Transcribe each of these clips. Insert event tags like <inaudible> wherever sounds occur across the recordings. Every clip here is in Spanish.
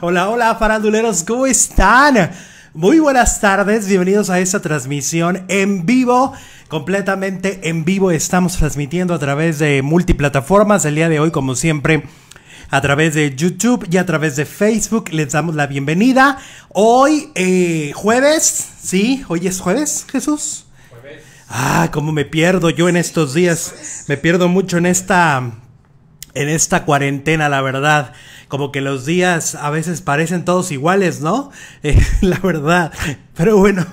Hola, hola, faranduleros, ¿cómo están? Muy buenas tardes, bienvenidos a esta transmisión en vivo, completamente en vivo. Estamos transmitiendo a través de multiplataformas el día de hoy, como siempre. A través de YouTube y a través de Facebook les damos la bienvenida. Hoy, eh, jueves, ¿sí? Hoy es jueves, Jesús. Jueves. Ah, cómo me pierdo yo en estos días. Me pierdo mucho en esta, en esta cuarentena, la verdad como que los días a veces parecen todos iguales, ¿no? <laughs> Eh, la verdad. Pero bueno,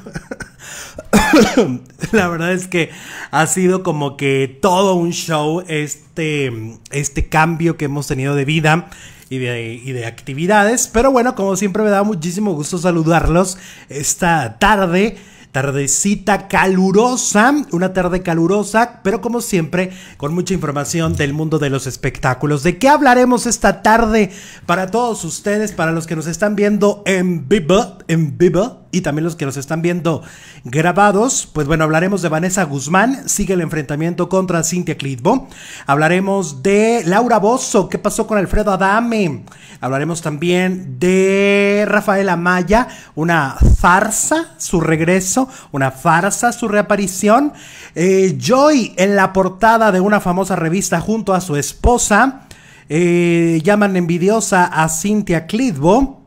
<coughs> la verdad es que ha sido como que todo un show este, este cambio que hemos tenido de vida. Y de, y de, actividades. Pero bueno, como siempre me da muchísimo gusto saludarlos esta tarde tardecita calurosa, una tarde calurosa, pero como siempre, con mucha información del mundo de los espectáculos. ¿De qué hablaremos esta tarde para todos ustedes, para los que nos están viendo en vivo, en vivo? y también los que los están viendo grabados, pues bueno, hablaremos de Vanessa Guzmán, sigue el enfrentamiento contra Cintia Clitbo, hablaremos de Laura Bosso qué pasó con Alfredo Adame, hablaremos también de Rafael Amaya, una farsa, su regreso, una farsa, su reaparición, eh, Joy en la portada de una famosa revista junto a su esposa, eh, llaman envidiosa a Cintia Clitbo,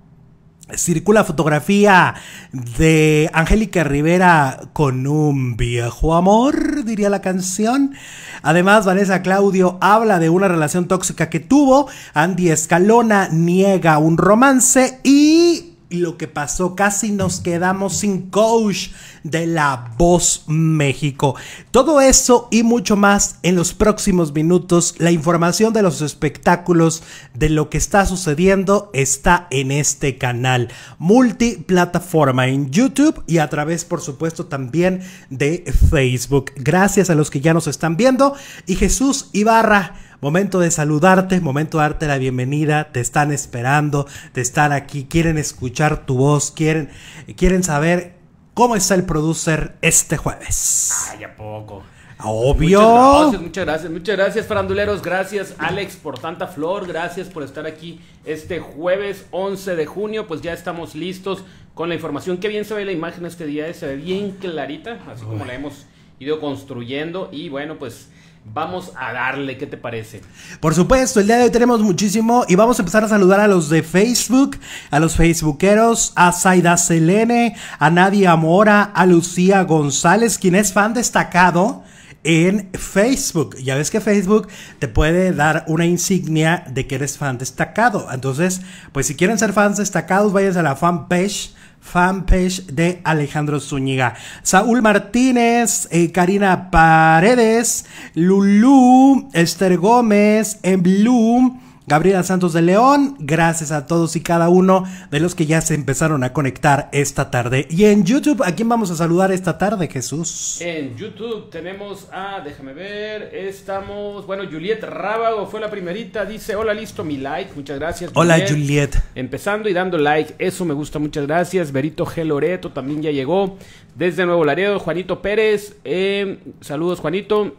Circula fotografía de Angélica Rivera con un viejo amor, diría la canción. Además, Vanessa Claudio habla de una relación tóxica que tuvo. Andy Escalona niega un romance y y lo que pasó, casi nos quedamos sin coach de la voz México. Todo eso y mucho más en los próximos minutos. La información de los espectáculos, de lo que está sucediendo, está en este canal multiplataforma en YouTube y a través, por supuesto, también de Facebook. Gracias a los que ya nos están viendo. Y Jesús Ibarra Momento de saludarte, momento de darte la bienvenida, te están esperando, de estar aquí, quieren escuchar tu voz, quieren, quieren saber cómo está el producer este jueves. Ay, ¿a poco? Ah, obvio. Muchas gracias, muchas gracias, muchas gracias, faranduleros. Gracias, Alex, por tanta flor. Gracias por estar aquí este jueves 11 de junio. Pues ya estamos listos con la información. Qué bien se ve la imagen este día, ¿eh? se ve bien clarita, así como la hemos ido construyendo. Y bueno, pues Vamos a darle, ¿qué te parece? Por supuesto, el día de hoy tenemos muchísimo y vamos a empezar a saludar a los de Facebook, a los facebookeros, a Zaida Selene, a Nadia Mora, a Lucía González, quien es fan destacado en Facebook. Ya ves que Facebook te puede dar una insignia de que eres fan destacado. Entonces, pues si quieren ser fans destacados, vayas a la fanpage fanpage de Alejandro Zúñiga. Saúl Martínez, eh, Karina Paredes, Lulú, Esther Gómez, Emblum. Gabriela Santos de León, gracias a todos y cada uno de los que ya se empezaron a conectar esta tarde. Y en YouTube, ¿a quién vamos a saludar esta tarde, Jesús? En YouTube tenemos a, déjame ver, estamos, bueno, Juliet Rábago fue la primerita, dice, hola, listo, mi like, muchas gracias. Hola, Juliet. Empezando y dando like, eso me gusta, muchas gracias. Berito G. Loreto también ya llegó. Desde Nuevo Laredo, Juanito Pérez, eh, saludos, Juanito.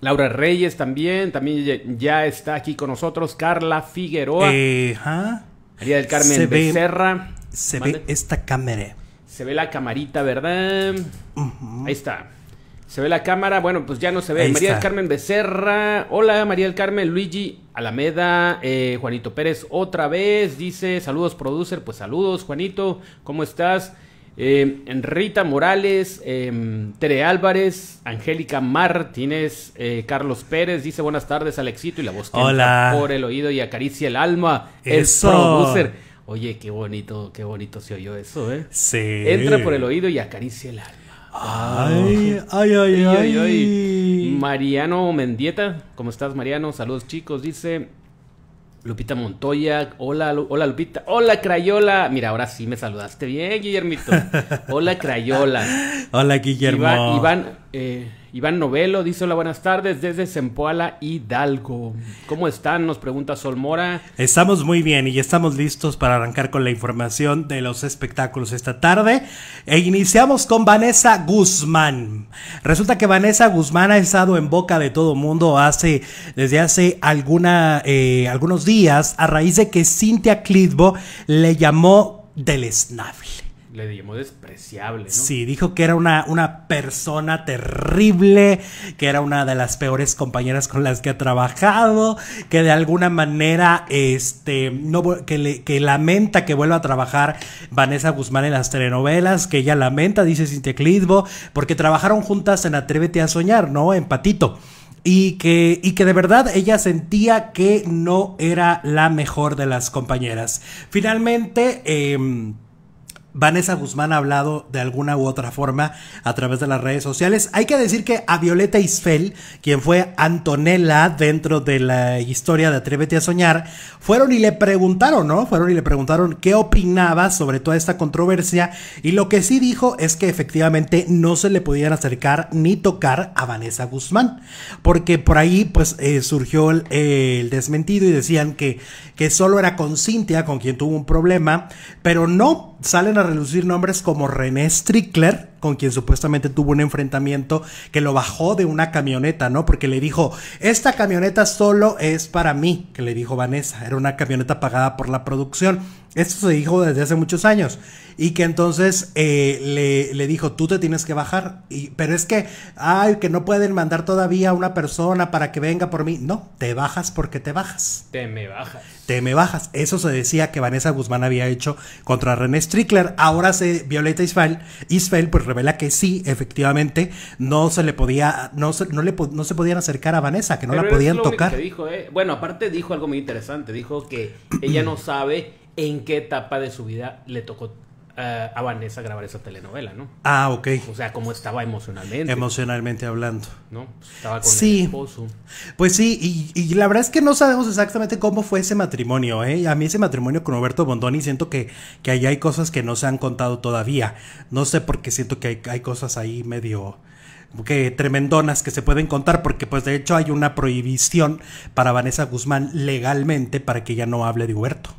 Laura Reyes también, también ya está aquí con nosotros. Carla Figueroa. Eh, María del Carmen Becerra. se ve esta cámara. Se ve la camarita, ¿verdad? Ahí está. Se ve la cámara, bueno, pues ya no se ve. María del Carmen Becerra. Hola, María del Carmen, Luigi Alameda, eh, Juanito Pérez otra vez. Dice, saludos, producer. Pues saludos, Juanito, ¿cómo estás? En eh, Rita Morales, eh, Tere Álvarez, Angélica Martínez, eh, Carlos Pérez dice buenas tardes Alexito y la voz que por el oído y acaricia el alma. Eso. El Oye, qué bonito, qué bonito se oyó eso, ¿eh? Sí. Entra por el oído y acaricia el alma. Ay, ay, ay, ay, ay, Mariano Mendieta, ¿cómo estás Mariano? Saludos chicos, dice Lupita Montoya, hola, hola Lupita, hola Crayola. Mira, ahora sí me saludaste bien, Guillermito. <laughs> Hola Crayola. hola Guillermo. Iván, eh, Iván Novelo dice hola, buenas tardes desde Zempoala, Hidalgo. ¿Cómo están? Nos pregunta Sol Mora. Estamos muy bien y ya estamos listos para arrancar con la información de los espectáculos esta tarde. E iniciamos con Vanessa Guzmán. Resulta que Vanessa Guzmán ha estado en boca de todo mundo hace, desde hace alguna, eh, algunos días a raíz de que Cintia Clitbo le llamó del esnable le llamó despreciable. ¿no? Sí, dijo que era una, una persona terrible, que era una de las peores compañeras con las que ha trabajado, que de alguna manera este, no, que, que lamenta que vuelva a trabajar Vanessa Guzmán en las telenovelas, que ella lamenta, dice Cintia Clitbo, porque trabajaron juntas en Atrévete a Soñar, ¿no? En Patito. Y que, y que, de verdad ella sentía que no era la mejor de las compañeras. Finalmente, eh, Vanessa Guzmán ha hablado de alguna u otra forma a través de las redes sociales. Hay que decir que a Violeta Isfel, quien fue Antonella dentro de la historia de Atrévete a Soñar, fueron y le preguntaron, ¿no? Fueron y le preguntaron qué opinaba sobre toda esta controversia y lo que sí dijo es que efectivamente no se le podían acercar ni tocar a Vanessa Guzmán, porque por ahí pues eh, surgió el, desmentido y decían que, que solo era con Cintia con quien tuvo un problema, pero no salen a relucir nombres como René Strickler, con quien supuestamente tuvo un enfrentamiento que lo bajó de una camioneta, ¿no? Porque le dijo, esta camioneta solo es para mí, que le dijo Vanessa, era una camioneta pagada por la producción. Esto se dijo desde hace muchos años. Y que entonces eh, le, dijo, tú te tienes que bajar. pero es que, ay, que no pueden mandar todavía a una persona para que venga por mí. No, te bajas porque te bajas. Te me bajas. Te me bajas. Eso se decía que Vanessa Guzmán había hecho contra René Strickler. Ahora se Violeta Isfail, Isfail pues revela que sí, efectivamente, no se le podía, no se, no le, no se podían acercar a Vanessa, que no la podían tocar. Eh. Bueno, aparte dijo algo muy interesante, dijo que ella no sabe en qué etapa de su vida le tocó eh, a Vanessa grabar esa telenovela, ¿no? Ah, ok. O sea, cómo estaba emocionalmente. Emocionalmente hablando. ¿No? Pues, estaba con sí. esposo. Pues sí, y, la verdad es que no sabemos exactamente cómo fue ese matrimonio, ¿eh? A mí ese matrimonio con Roberto Bondoni siento que, que ahí hay cosas que no se han contado todavía. No sé por qué siento que hay, hay cosas ahí medio que tremendonas que se pueden contar porque pues de hecho hay una prohibición para Vanessa Guzmán legalmente para que ella no hable de Huberto.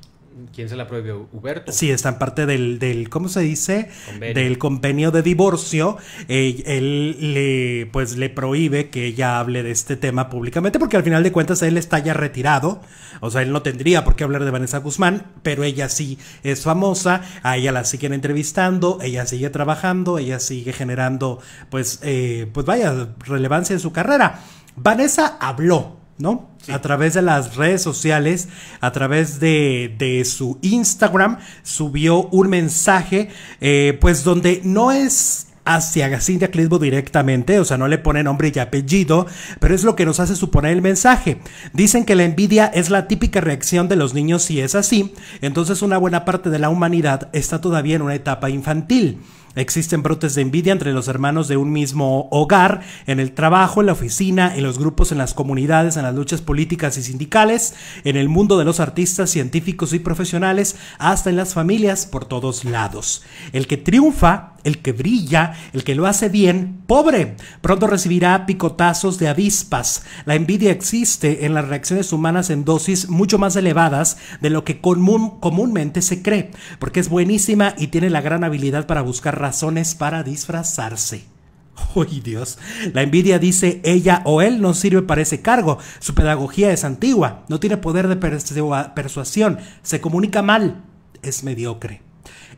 ¿Quién se la prohibió? ¿Huberto? Sí, está en parte del, ¿cómo se dice? Del convenio de divorcio. Eh, él le, pues, le prohíbe que ella hable de este tema públicamente porque al final de cuentas él está ya retirado. O sea, él no tendría por qué hablar de Vanessa Guzmán, pero ella sí es famosa. A ella la siguen entrevistando, ella sigue trabajando, ella sigue generando, pues, eh, pues vaya, relevancia en su carrera. Vanessa habló ¿no? A través de las redes sociales, a través de, su Instagram, subió un mensaje, eh, pues donde no es hacia Cintia Clisbo directamente, o sea, no le pone nombre y apellido, pero es lo que nos hace suponer el mensaje. Dicen que la envidia es la típica reacción de los niños si es así, entonces una buena parte de la humanidad está todavía en una etapa infantil. Existen brotes de envidia entre los hermanos de un mismo hogar, en el trabajo, en la oficina, en los grupos, en las comunidades, en las luchas políticas y sindicales, en el mundo de los artistas, científicos y profesionales, hasta en las familias por todos lados. El que triunfa, el que brilla, el que lo hace bien, pobre, pronto recibirá picotazos de avispas. La envidia existe en las reacciones humanas en dosis mucho más elevadas de lo que comúnmente se cree, porque es buenísima y tiene la gran habilidad para buscar razones razones para disfrazarse. ¡Uy, Dios! La envidia dice ella o él no sirve para ese cargo. Su pedagogía es antigua, no tiene poder de persuasión, se comunica mal, es mediocre.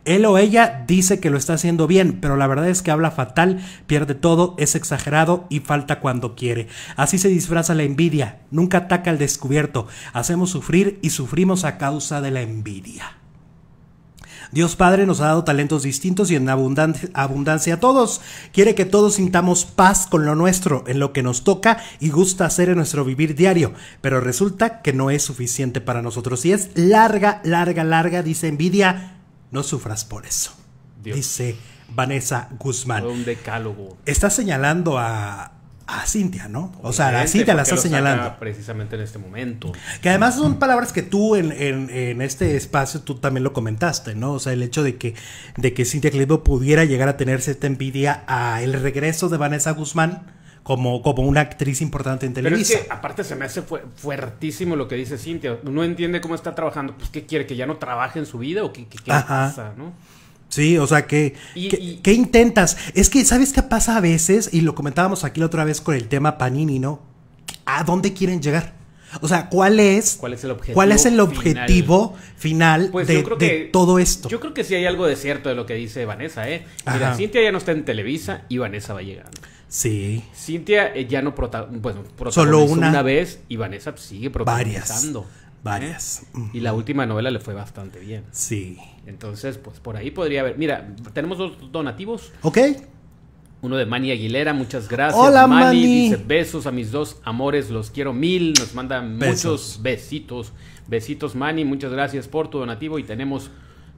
Él o ella dice que lo está haciendo bien, pero la verdad es que habla fatal, pierde todo, es exagerado y falta cuando quiere. Así se disfraza la envidia, nunca ataca al descubierto, hacemos sufrir y sufrimos a causa de la envidia. Dios Padre nos ha dado talentos distintos y en abundancia, abundancia a todos. Quiere que todos sintamos paz con lo nuestro, en lo que nos toca y gusta hacer en nuestro vivir diario. Pero resulta que no es suficiente para nosotros. Y es larga, larga, larga, dice envidia. No sufras por eso. Dice Vanessa Guzmán. Está señalando a, a Cintia, ¿no? o sea, la Cintia la está señalando. Precisamente en este momento. Que además son palabras que tú en, en, este espacio tú también lo comentaste, ¿no? O sea, el hecho de que, de que Cintia Clito pudiera llegar a tenerse esta envidia a el regreso de Vanessa Guzmán. Como, como, una actriz importante en televisión Pero aparte se me hace fuertísimo lo que dice Cintia. No entiende cómo está trabajando. Pues, ¿qué quiere? ¿Que ya no trabaje en su vida o qué, qué, qué pasa, no? Sí, o sea, que, intentas? Es que, ¿sabes qué pasa a veces? Y lo comentábamos aquí la otra vez con el tema Panini, ¿no? ¿A dónde quieren llegar? O sea, ¿cuál es, ¿cuál es el objetivo, cuál es el objetivo final, pues de, todo esto? Yo creo que sí hay algo de cierto de lo que dice Vanessa, ¿eh? Mira, Cintia ya no está en Televisa y Vanessa va llegando. Sí. Cintia eh, ya no protagoniza Solo una, vez y Vanessa sigue protagonizando. Varias. Varias. ¿Eh? Y la última novela le fue bastante bien. Sí. Entonces, pues por ahí podría haber. Mira, tenemos dos donativos. Ok. Uno de Manny Aguilera, muchas gracias. Hola, Manny. Dice besos a mis dos amores, los quiero mil. Nos manda muchos besitos. Besitos, Manny. Muchas gracias por tu donativo. Y tenemos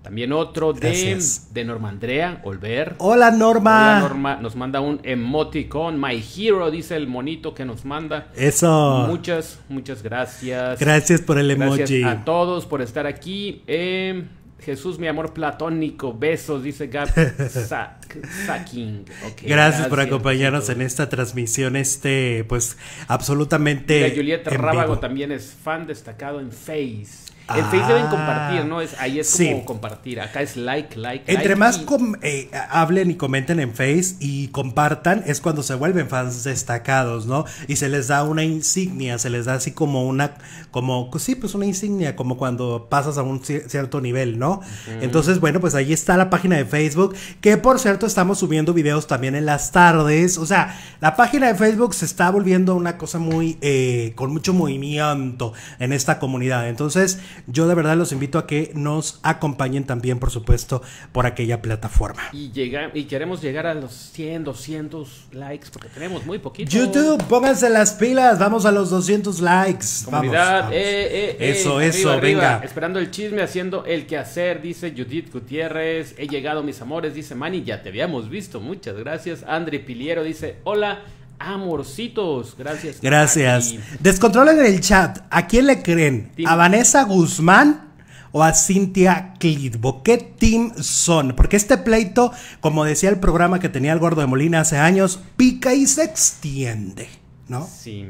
también otro de, de, Norma Andrea Olver. Hola Norma. Hola Norma. Nos manda un emoticon. My Hero, dice el monito que nos manda. Eso. Muchas, muchas gracias. Gracias por el emoji. gracias a todos por estar aquí. Em, Jesús, mi amor platónico, besos, dice Gab <laughs> Sacking. gracias, por acompañarnos en esta transmisión, este, pues, absolutamente. Julieta Rábago también es fan destacado en Face. En Facebook deben ah, compartir, ¿no? Es, ahí es como compartir. Acá es like, like. Entre más eh, hablen y comenten en Face y compartan, es cuando se vuelven fans destacados, ¿no? Y se les da una insignia, se les da así como una, como, sí, pues una insignia, como cuando pasas a un cierto nivel, ¿no? Entonces, bueno, pues ahí está la página de Facebook, que por cierto estamos subiendo videos también en las tardes. O sea, la página de Facebook se está volviendo una cosa muy, eh, con mucho movimiento en esta comunidad. Entonces, yo de verdad los invito a que nos acompañen también, por supuesto, por aquella plataforma. Y, llega, y queremos llegar a los 100, 200 likes, porque tenemos muy poquito. YouTube, pónganse las pilas, vamos a los 200 likes. vamos, eh, eh, eh, eso, eso, venga. Esperando el chisme, haciendo el quehacer, dice Judith Gutiérrez. He llegado, mis amores, dice Manny, ya te habíamos visto, muchas gracias. Andre Piliero dice, hola. Amorcitos, gracias. Gracias. Descontrolen el chat. ¿A quién le creen? ¿A Vanessa Guzmán? o a Cintia Clitbo. ¿Qué team son? Porque este pleito, como decía el programa que tenía el Gordo de Molina hace años, pica y se extiende, ¿no? Sí.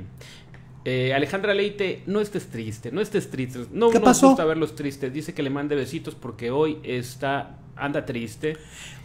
Eh, Alejandra Leite, no estés triste, no estés triste. No ¿Qué pasó? nos gusta verlos tristes. Dice que le mande besitos porque hoy está anda triste.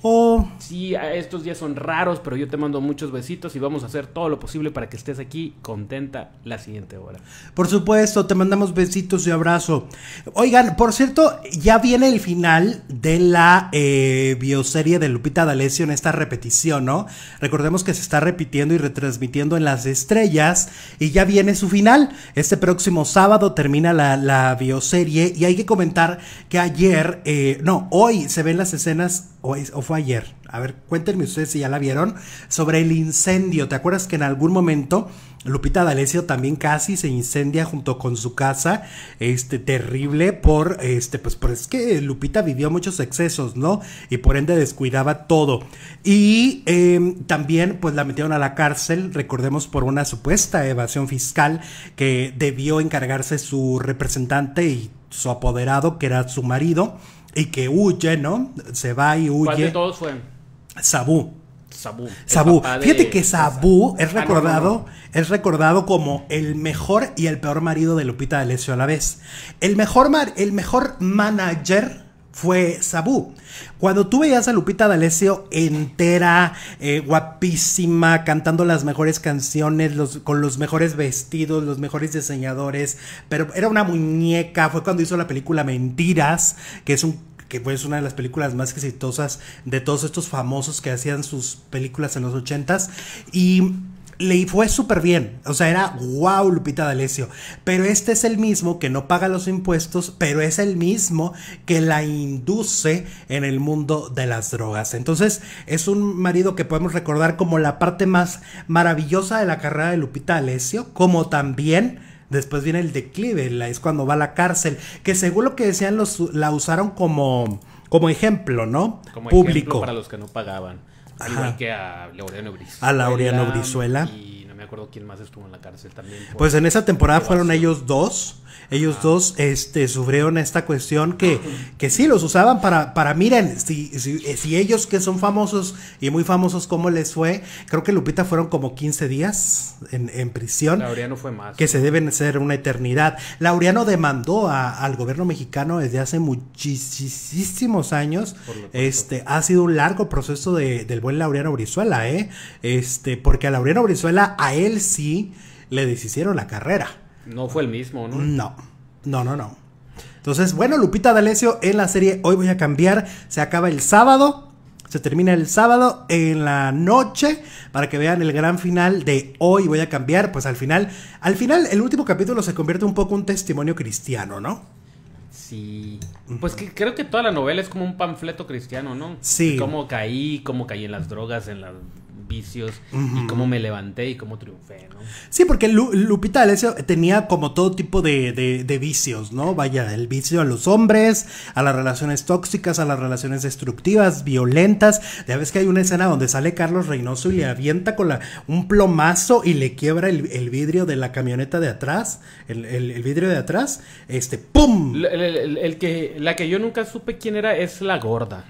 O... Oh. Sí, estos días son raros, pero yo te mando muchos besitos y vamos a hacer todo lo posible para que estés aquí contenta la siguiente hora. Por supuesto, te mandamos besitos y abrazo. Oigan, por cierto, ya viene el final de la eh, bioserie de Lupita D'Alessio en esta repetición, ¿no? Recordemos que se está repitiendo y retransmitiendo en las estrellas y ya viene su final. Este próximo sábado termina la, la bioserie y hay que comentar que ayer, eh, no, hoy se ven las escenas, o, fue ayer, a ver, cuéntenme ustedes si ya la vieron, sobre el incendio. ¿Te acuerdas que en algún momento Lupita D'Alessio también casi se incendia junto con su casa? Este, terrible por, este, pues, pues es que Lupita vivió muchos excesos, ¿no? Y por ende descuidaba todo. Y em, también, pues la metieron a la cárcel, recordemos, por una supuesta evasión fiscal que debió encargarse su representante y su apoderado, que era su marido. Y que huye, ¿no? Se va y huye. ¿Cuál de todos fue? Sabú. Sabu. Sabu. Fíjate que Sabu ah, es recordado, es recordado como el mejor y el peor marido de Lupita de D'Alessio a la vez. El mejor, mar, el mejor manager fue Sabu. Cuando tú veías a Lupita D'Alessio entera, eh, guapísima, cantando las mejores canciones, con los mejores vestidos, los mejores diseñadores, pero era una muñeca, fue cuando hizo la película Mentiras, que es un que fue una de las películas más exitosas de todos estos famosos que hacían sus películas en los ochentas y le fue súper bien. O sea, era wow Lupita D'Alessio. Pero este es el mismo que no paga los impuestos, pero es el mismo que la induce en el mundo de las drogas. Entonces, es un marido que podemos recordar como la parte más maravillosa de la carrera de Lupita D'Alessio, como también... Después viene el declive, es cuando va a la cárcel, que según lo que decían los, la usaron como, como ejemplo, ¿no? Como Público. ejemplo para los que no pagaban igual que a Laureano Brizuela. A Y no me acuerdo quién más estuvo en la cárcel también. Pues en esa temporada fueron ellos dos. Ellos dos este, sufrieron esta cuestión que, que sí, los usaban para, para miren, si, eh, si, ellos que son famosos y muy famosos, ¿cómo les fue? Creo que Lupita fueron como 15 días en, en prisión. Laureano fue más. Que se deben ser una eternidad. Laureano demandó al gobierno mexicano desde hace muchísimos años. Este, ha sido un largo proceso de, del buen Laureano Brizuela, ¿eh? Este, porque a Laureano Brizuela, a él sí le deshicieron la carrera. No fue el mismo, ¿no? No, no, no, no. Entonces, bueno, Lupita D'Alessio en la serie Hoy Voy a Cambiar se acaba el sábado. Se termina el sábado en la noche para que vean el gran final de Hoy Voy a Cambiar. Pues al final, al final, el último capítulo se convierte un poco un testimonio cristiano, ¿no? Sí. Pues que creo que toda la novela es como un panfleto cristiano, ¿no? Sí. Cómo caí, cómo caí en las drogas, en la vicios y cómo me levanté y cómo triunfé, ¿no? Sí, porque Lupita Alessio tenía como todo tipo de, de, vicios, ¿no? Vaya, el vicio a los hombres, a las relaciones tóxicas, a las relaciones destructivas, violentas. Ya ves que hay una escena donde sale Carlos Reynoso y le avienta con la, un plomazo y le quiebra el, vidrio de la camioneta de atrás, el, el, vidrio de atrás, este, ¡pum! que, la que yo nunca supe quién era es la gorda.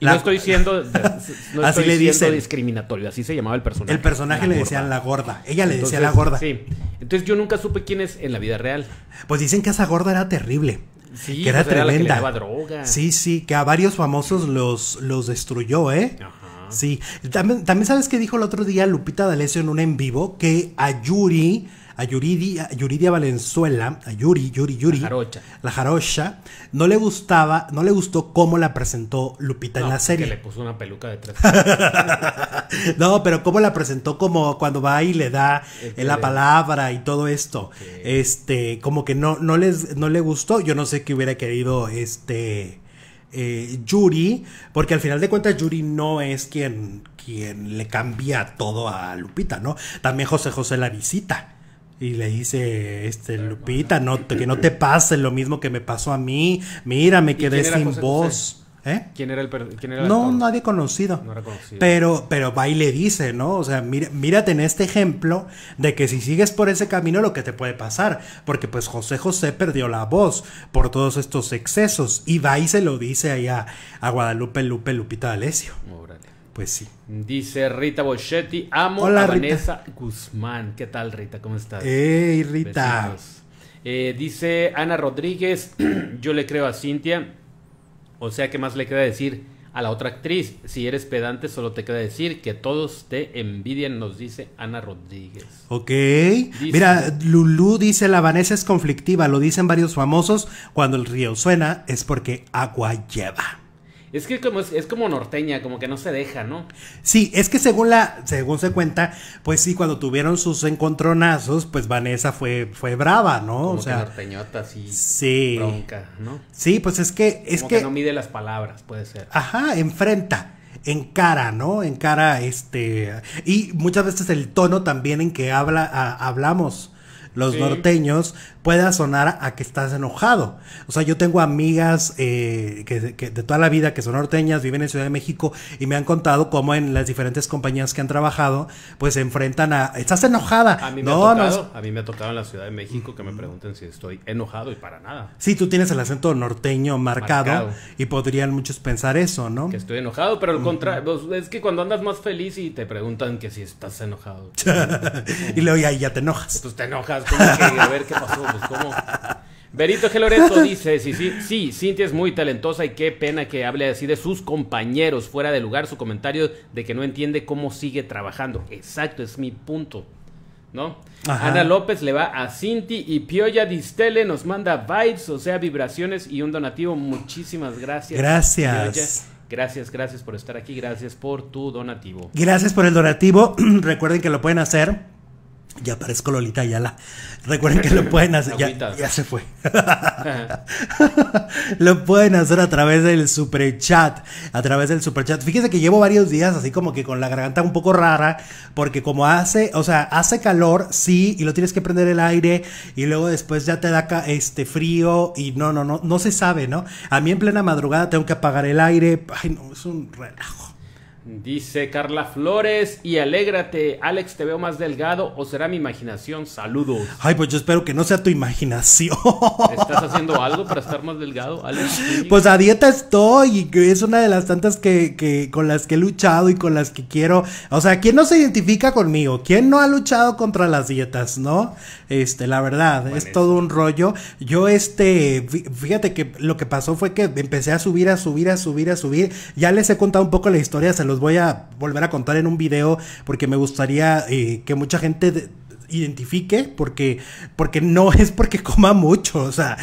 Y no estoy diciendo <laughs> no estoy discriminatorio, así se llamaba el personaje. El personaje le decían la gorda, ella le decía la gorda. Sí, entonces yo nunca supe quién es en la vida real. Pues dicen que esa gorda era terrible. Sí, que era pues tremenda. que daba droga. Sí, sí, que a varios famosos los, los destruyó, ¿eh? Sí. También, también sabes que dijo el otro día Lupita D'Alessio en un en vivo que a Yuri a Yuridia, Valenzuela, a Yuri, Yuri, Yuri, la jarocha. no le gustaba, no le gustó cómo la presentó Lupita en la serie. Que le puso una peluca detrás. <laughs> no, pero cómo la presentó como cuando va y le da la palabra y todo esto. Este, como que no, no les, no le gustó. Yo no sé qué hubiera querido este. Eh, Yuri, porque al final de cuentas Yuri no es quien, quien le cambia todo a Lupita, ¿no? También José José la visita. Y le dice, este, Lupita, no, que no te pase lo mismo que me pasó a mí. Mira, me quedé sin voz. ¿Eh? ¿Quién era el, quién No, nadie conocido. No era Pero, pero va y le dice, ¿no? O sea, mira, mírate en este ejemplo de que si sigues por ese camino lo que te puede pasar. Porque pues José José perdió la voz por todos estos excesos. Y va y se lo dice ahí a, Guadalupe Lupe Lupita D'Alessio. No. Pues dice Rita Boschetti, amo a Vanessa Guzmán. ¿Qué tal, Rita? ¿Cómo estás? ¡Ey, Rita! Eh, dice Ana Rodríguez, <clears throat> yo le creo a Cintia. O sea, ¿qué más le queda decir a la otra actriz? Si eres pedante, solo te queda decir que todos te envidian, nos dice Ana Rodríguez. Ok. Mira, Lulú dice, la Vanessa es conflictiva, lo dicen varios famosos, cuando el río suena es porque agua lleva. Es que como es, como norteña, como que no se deja, ¿no? Sí, es que según la, según se cuenta, pues sí, cuando tuvieron sus encontronazos, pues Vanessa fue, fue brava, ¿no? Como o sea, norteñota, sí. Bronca, ¿no? Sí, pues es que es que, no mide las palabras, puede ser. Ajá, enfrenta. en cara ¿no? en cara este. Y muchas veces el tono también en que habla, hablamos los norteños, pueda sonar a que estás enojado. O sea, yo tengo amigas eh, que, de toda la vida que son norteñas, viven en Ciudad de México y me han contado cómo en las diferentes compañías que han trabajado, pues se enfrentan a, estás enojada. A mí me, no, ha, tocado, a mí me ha tocado en la Ciudad de México que me pregunten si estoy enojado y para nada. Sí, tú tienes el acento norteño marcado, y podrían muchos pensar eso, ¿no? Que estoy enojado, pero al contrario, pues, es que cuando andas más feliz y te preguntan que si estás enojado. <laughs> y luego ahí ya te enojas. Pues te enojas Verito que pues, G. Loreto dice, sí, sí, sí, Cintia es muy talentosa y qué pena que hable así de sus compañeros fuera de lugar su comentario de que no entiende cómo sigue trabajando. Exacto, es mi punto. ¿No? Ana López le va a Cinti y Pioya Distele nos manda vibes, o sea, vibraciones y un donativo. Muchísimas gracias. Gracias. Gracias, gracias por estar aquí, gracias por tu donativo. Gracias por el donativo. <clears throat> Recuerden que lo pueden hacer ya aparezco Lolita Ayala. Recuerden que lo pueden hacer. <laughs> ya, se fue. <laughs> lo pueden hacer a través del super chat. A través del super chat. Fíjense que llevo varios días así como que con la garganta un poco rara. Porque como hace, o sea, hace calor, sí, y lo tienes que prender el aire. Y luego después ya te da este frío. Y no, no, no, no se sabe, ¿no? A mí en plena madrugada tengo que apagar el aire. Ay, no, es un relajo. Dice Carla Flores, y alégrate, Alex, te veo más delgado o será mi imaginación. Saludos. Ay, pues yo espero que no sea tu imaginación. ¿Estás haciendo algo para estar más delgado, Alex? Pues a dieta estoy, y es una de las tantas que, con las que he luchado y con las que quiero. O sea, ¿quién no se identifica conmigo? ¿Quién no ha luchado contra las dietas, no? Este, la verdad, es todo un rollo. Yo, este, fíjate que lo que pasó fue que empecé a subir, a subir, a subir, a subir. Ya les he contado un poco la historia, se voy a volver a contar en un video porque me gustaría eh, que mucha gente identifique porque, porque no <laughs> es porque coma mucho, o sea,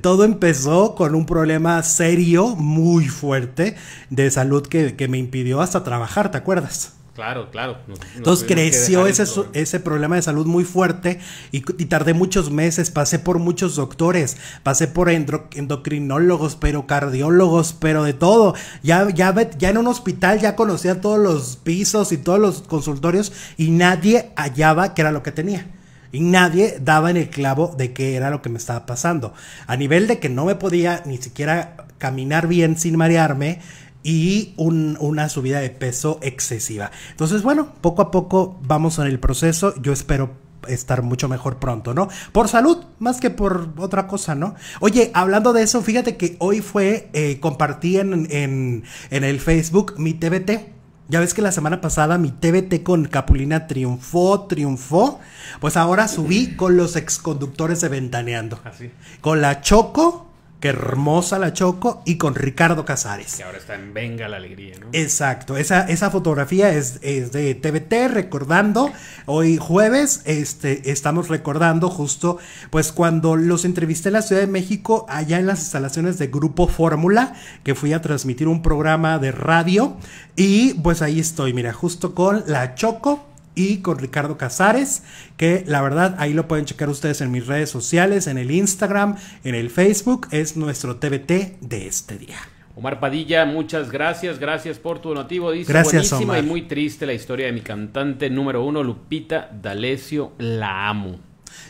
todo empezó con un problema serio, muy fuerte de salud que me impidió hasta trabajar, ¿te acuerdas? Claro, claro. Entonces creció ese, ese problema de salud muy fuerte y, y, tardé muchos meses, pasé por muchos doctores, pasé por endocrinólogos, pero cardiólogos, pero de todo. Ya, ya, ya en un hospital ya conocía todos los pisos y todos los consultorios y nadie hallaba qué era lo que tenía. Y nadie daba en el clavo de qué era lo que me estaba pasando. A nivel de que no me podía ni siquiera caminar bien sin marearme y una subida de peso excesiva. Entonces, bueno, poco a poco vamos en el proceso. Yo espero estar mucho mejor pronto, ¿no? Por salud, más que por otra cosa, ¿no? Oye, hablando de eso, fíjate que hoy fue, eh, compartí en, el Facebook mi TBT. Ya ves que la semana pasada mi TBT con Capulina triunfó, triunfó. Pues ahora subí con los exconductores de Ventaneando. Así. Ah, con la Choco Qué hermosa la Choco y con Ricardo Casares. Que ahora está en Venga la Alegría, ¿no? Exacto, esa, esa fotografía es, es, de TVT recordando, hoy jueves este, estamos recordando justo pues cuando los entrevisté en la Ciudad de México, allá en las instalaciones de Grupo Fórmula, que fui a transmitir un programa de radio y pues ahí estoy, mira, justo con la Choco y con Ricardo Casares, que la verdad ahí lo pueden checar ustedes en mis redes sociales, en el Instagram, en el Facebook, es nuestro TBT de este día. Omar Padilla, muchas gracias, gracias por tu donativo. Dice gracias, buenísima y muy triste la historia de mi cantante número uno, Lupita D'Alessio, la amo.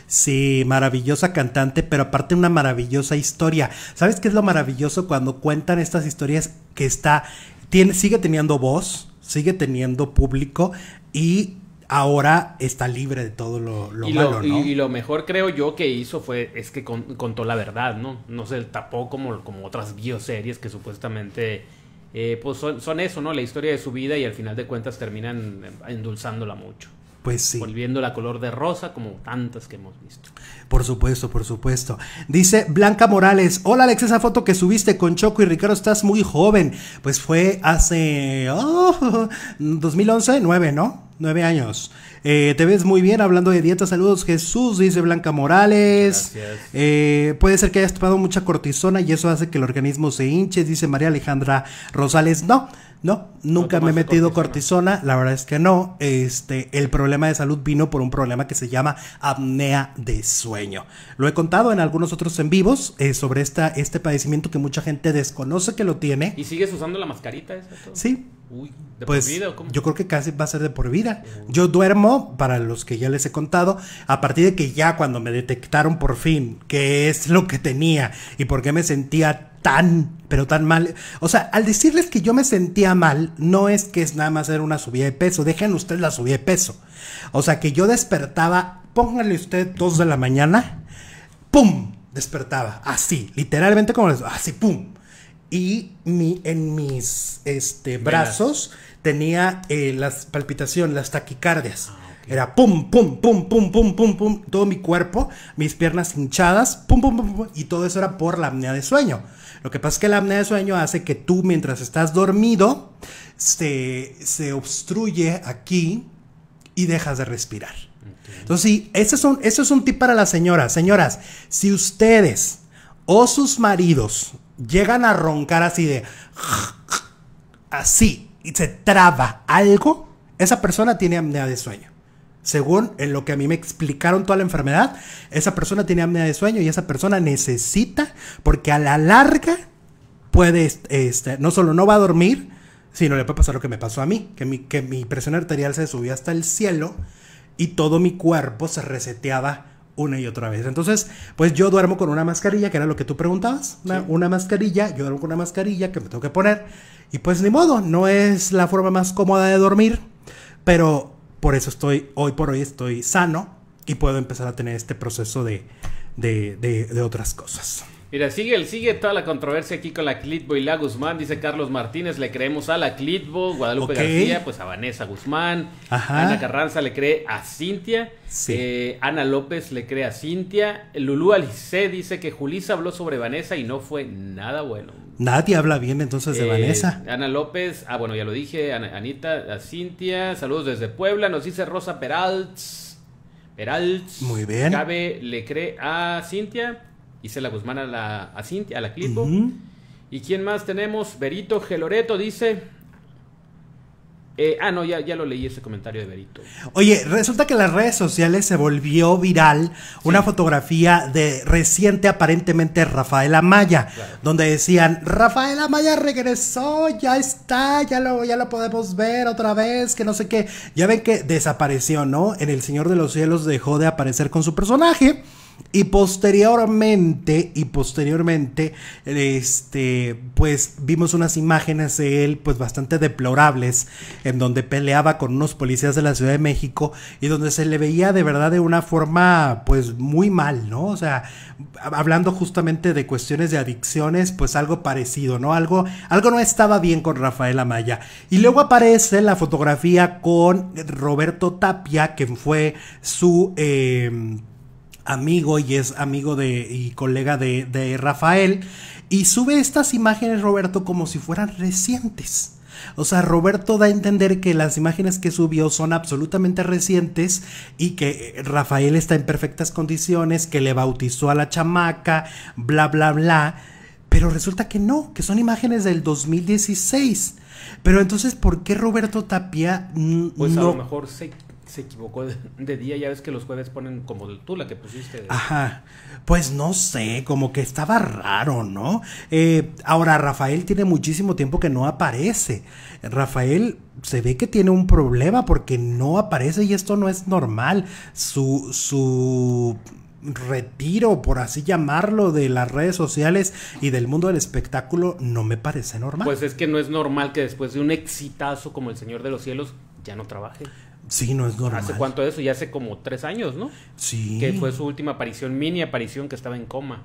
Sí, maravillosa cantante, pero aparte una maravillosa historia. ¿Sabes qué es lo maravilloso cuando cuentan estas historias que está, sigue teniendo voz, sigue teniendo público y ahora está libre de todo lo, malo, ¿no? Y, lo mejor creo yo que hizo fue es que contó la verdad, ¿no? No se tapó como, como otras bioseries que supuestamente eh, pues son, son, eso, ¿no? La historia de su vida y al final de cuentas terminan endulzándola mucho. Pues sí. Volviendo la color de rosa, como tantas que hemos visto. Por supuesto, por supuesto. Dice Blanca Morales: Hola Alex, esa foto que subiste con Choco y Ricardo, estás muy joven. Pues fue hace. 2011, nueve, ¿no? Nueve años. Eh, te ves muy bien hablando de dieta. Saludos, Jesús, dice Blanca Morales. Gracias. Eh, puede ser que hayas tomado mucha cortisona y eso hace que el organismo se hinche, dice María Alejandra Rosales. No, no, nunca me he metido cortisona? la verdad es que no. Este, el problema de salud vino por un problema que se llama apnea de sueño. Lo he contado en algunos otros en vivos eh, sobre esta, este padecimiento que mucha gente desconoce que lo tiene. ¿Y sigues usando la mascarita? Eso, sí. Uy pues, Yo creo que casi va a ser de por vida. Yo duermo, para los que ya les he contado, a partir de que ya cuando me detectaron por fin qué es lo que tenía y por qué me sentía tan, pero tan mal. O sea, al decirles que yo me sentía mal, no es que es nada más era una subida de peso. Dejen ustedes la subida de peso. O sea, que yo despertaba, pónganle usted dos de la mañana, ¡pum! Despertaba, así, literalmente como les, así, ¡pum! y en mis este, brazos tenía eh, las palpitaciones las taquicardias. Ah, era pum, pum, pum, pum, pum, pum, pum, todo mi cuerpo, mis piernas hinchadas, pum, pum, pum, pum, y todo eso era por la apnea de sueño. Lo que pasa es que la apnea de sueño hace que tú, mientras estás dormido, se, obstruye aquí y dejas de respirar. Entonces, sí, ese es, un, ese es un tip para las señoras. Señoras, si ustedes o sus maridos llegan a roncar así de... Así, y se traba algo, esa persona tiene apnea de sueño. Según en lo que a mí me explicaron toda la enfermedad, esa persona tiene apnea de sueño y esa persona necesita, porque a la larga puede, este, no solo no va a dormir, sino le puede pasar lo que me pasó a mí, que mi, que mi presión arterial se subía hasta el cielo y todo mi cuerpo se reseteaba una y otra vez. Entonces, pues yo duermo con una mascarilla, que era lo que tú preguntabas, una, mascarilla, yo duermo con una mascarilla que me tengo que poner, y pues ni modo, no es la forma más cómoda de dormir, pero por eso estoy, hoy por hoy estoy sano y puedo empezar a tener este proceso de, de, de, de otras cosas. Mira, sigue, sigue toda la controversia aquí con la Clitbo y la Guzmán, dice Carlos Martínez, le creemos a la Clitbo, Guadalupe García, pues a Vanessa Guzmán, Ajá. Ana Carranza le cree a Cintia, eh, Ana López le cree a Cintia, Lulú Alice dice que Julisa habló sobre Vanessa y no fue nada bueno. Nadie habla bien entonces de eh, Vanessa. Ana López, ah bueno, ya lo dije, Anita, a Cintia, saludos desde Puebla, nos dice Rosa Peralts Peralts Muy bien. Cabe le cree a Cintia la Guzmán a la, a Cintia, a la Clipo. ¿Y quién más tenemos? Berito Geloreto dice. Eh, ah, no, ya, ya, lo leí ese comentario de Berito. Oye, resulta que en las redes sociales se volvió viral una fotografía de reciente, aparentemente, Rafael Amaya, donde decían, Rafael Amaya regresó, ya está, ya lo, ya lo podemos ver otra vez, que no sé qué. Ya ven que desapareció, ¿no? En El Señor de los Cielos dejó de aparecer con su personaje. Y posteriormente, y posteriormente, este, pues vimos unas imágenes de él, pues bastante deplorables, en donde peleaba con unos policías de la Ciudad de México y donde se le veía de verdad de una forma, pues muy mal, ¿no? O sea, hablando justamente de cuestiones de adicciones, pues algo parecido, ¿no? Algo, algo no estaba bien con Rafael Amaya. Y luego aparece la fotografía con Roberto Tapia, quien fue su... Em, amigo y es amigo de, y colega de, Rafael, y sube estas imágenes, Roberto, como si fueran recientes. O sea, Roberto da a entender que las imágenes que subió son absolutamente recientes y que Rafael está en perfectas condiciones, que le bautizó a la chamaca, bla, bla, bla. Pero resulta que no, que son imágenes del 2016. Pero entonces, ¿por qué Roberto Tapia... Pues a lo mejor sí se equivocó de día. Ya ves que los jueves ponen como tú la que pusiste. Ajá. Pues no sé, como que estaba raro, ¿no? Eh, ahora, Rafael tiene muchísimo tiempo que no aparece. Rafael se ve que tiene un problema porque no aparece y esto no es normal. Su. su retiro, por así llamarlo, de las redes sociales y del mundo del espectáculo no me parece normal. Pues es que no es normal que después de un exitazo como El Señor de los Cielos ya no trabaje. Sí, no es normal. ¿Hace cuánto de eso? Ya hace como tres años, ¿no? Sí. Que fue su última aparición, mini aparición, que estaba en coma.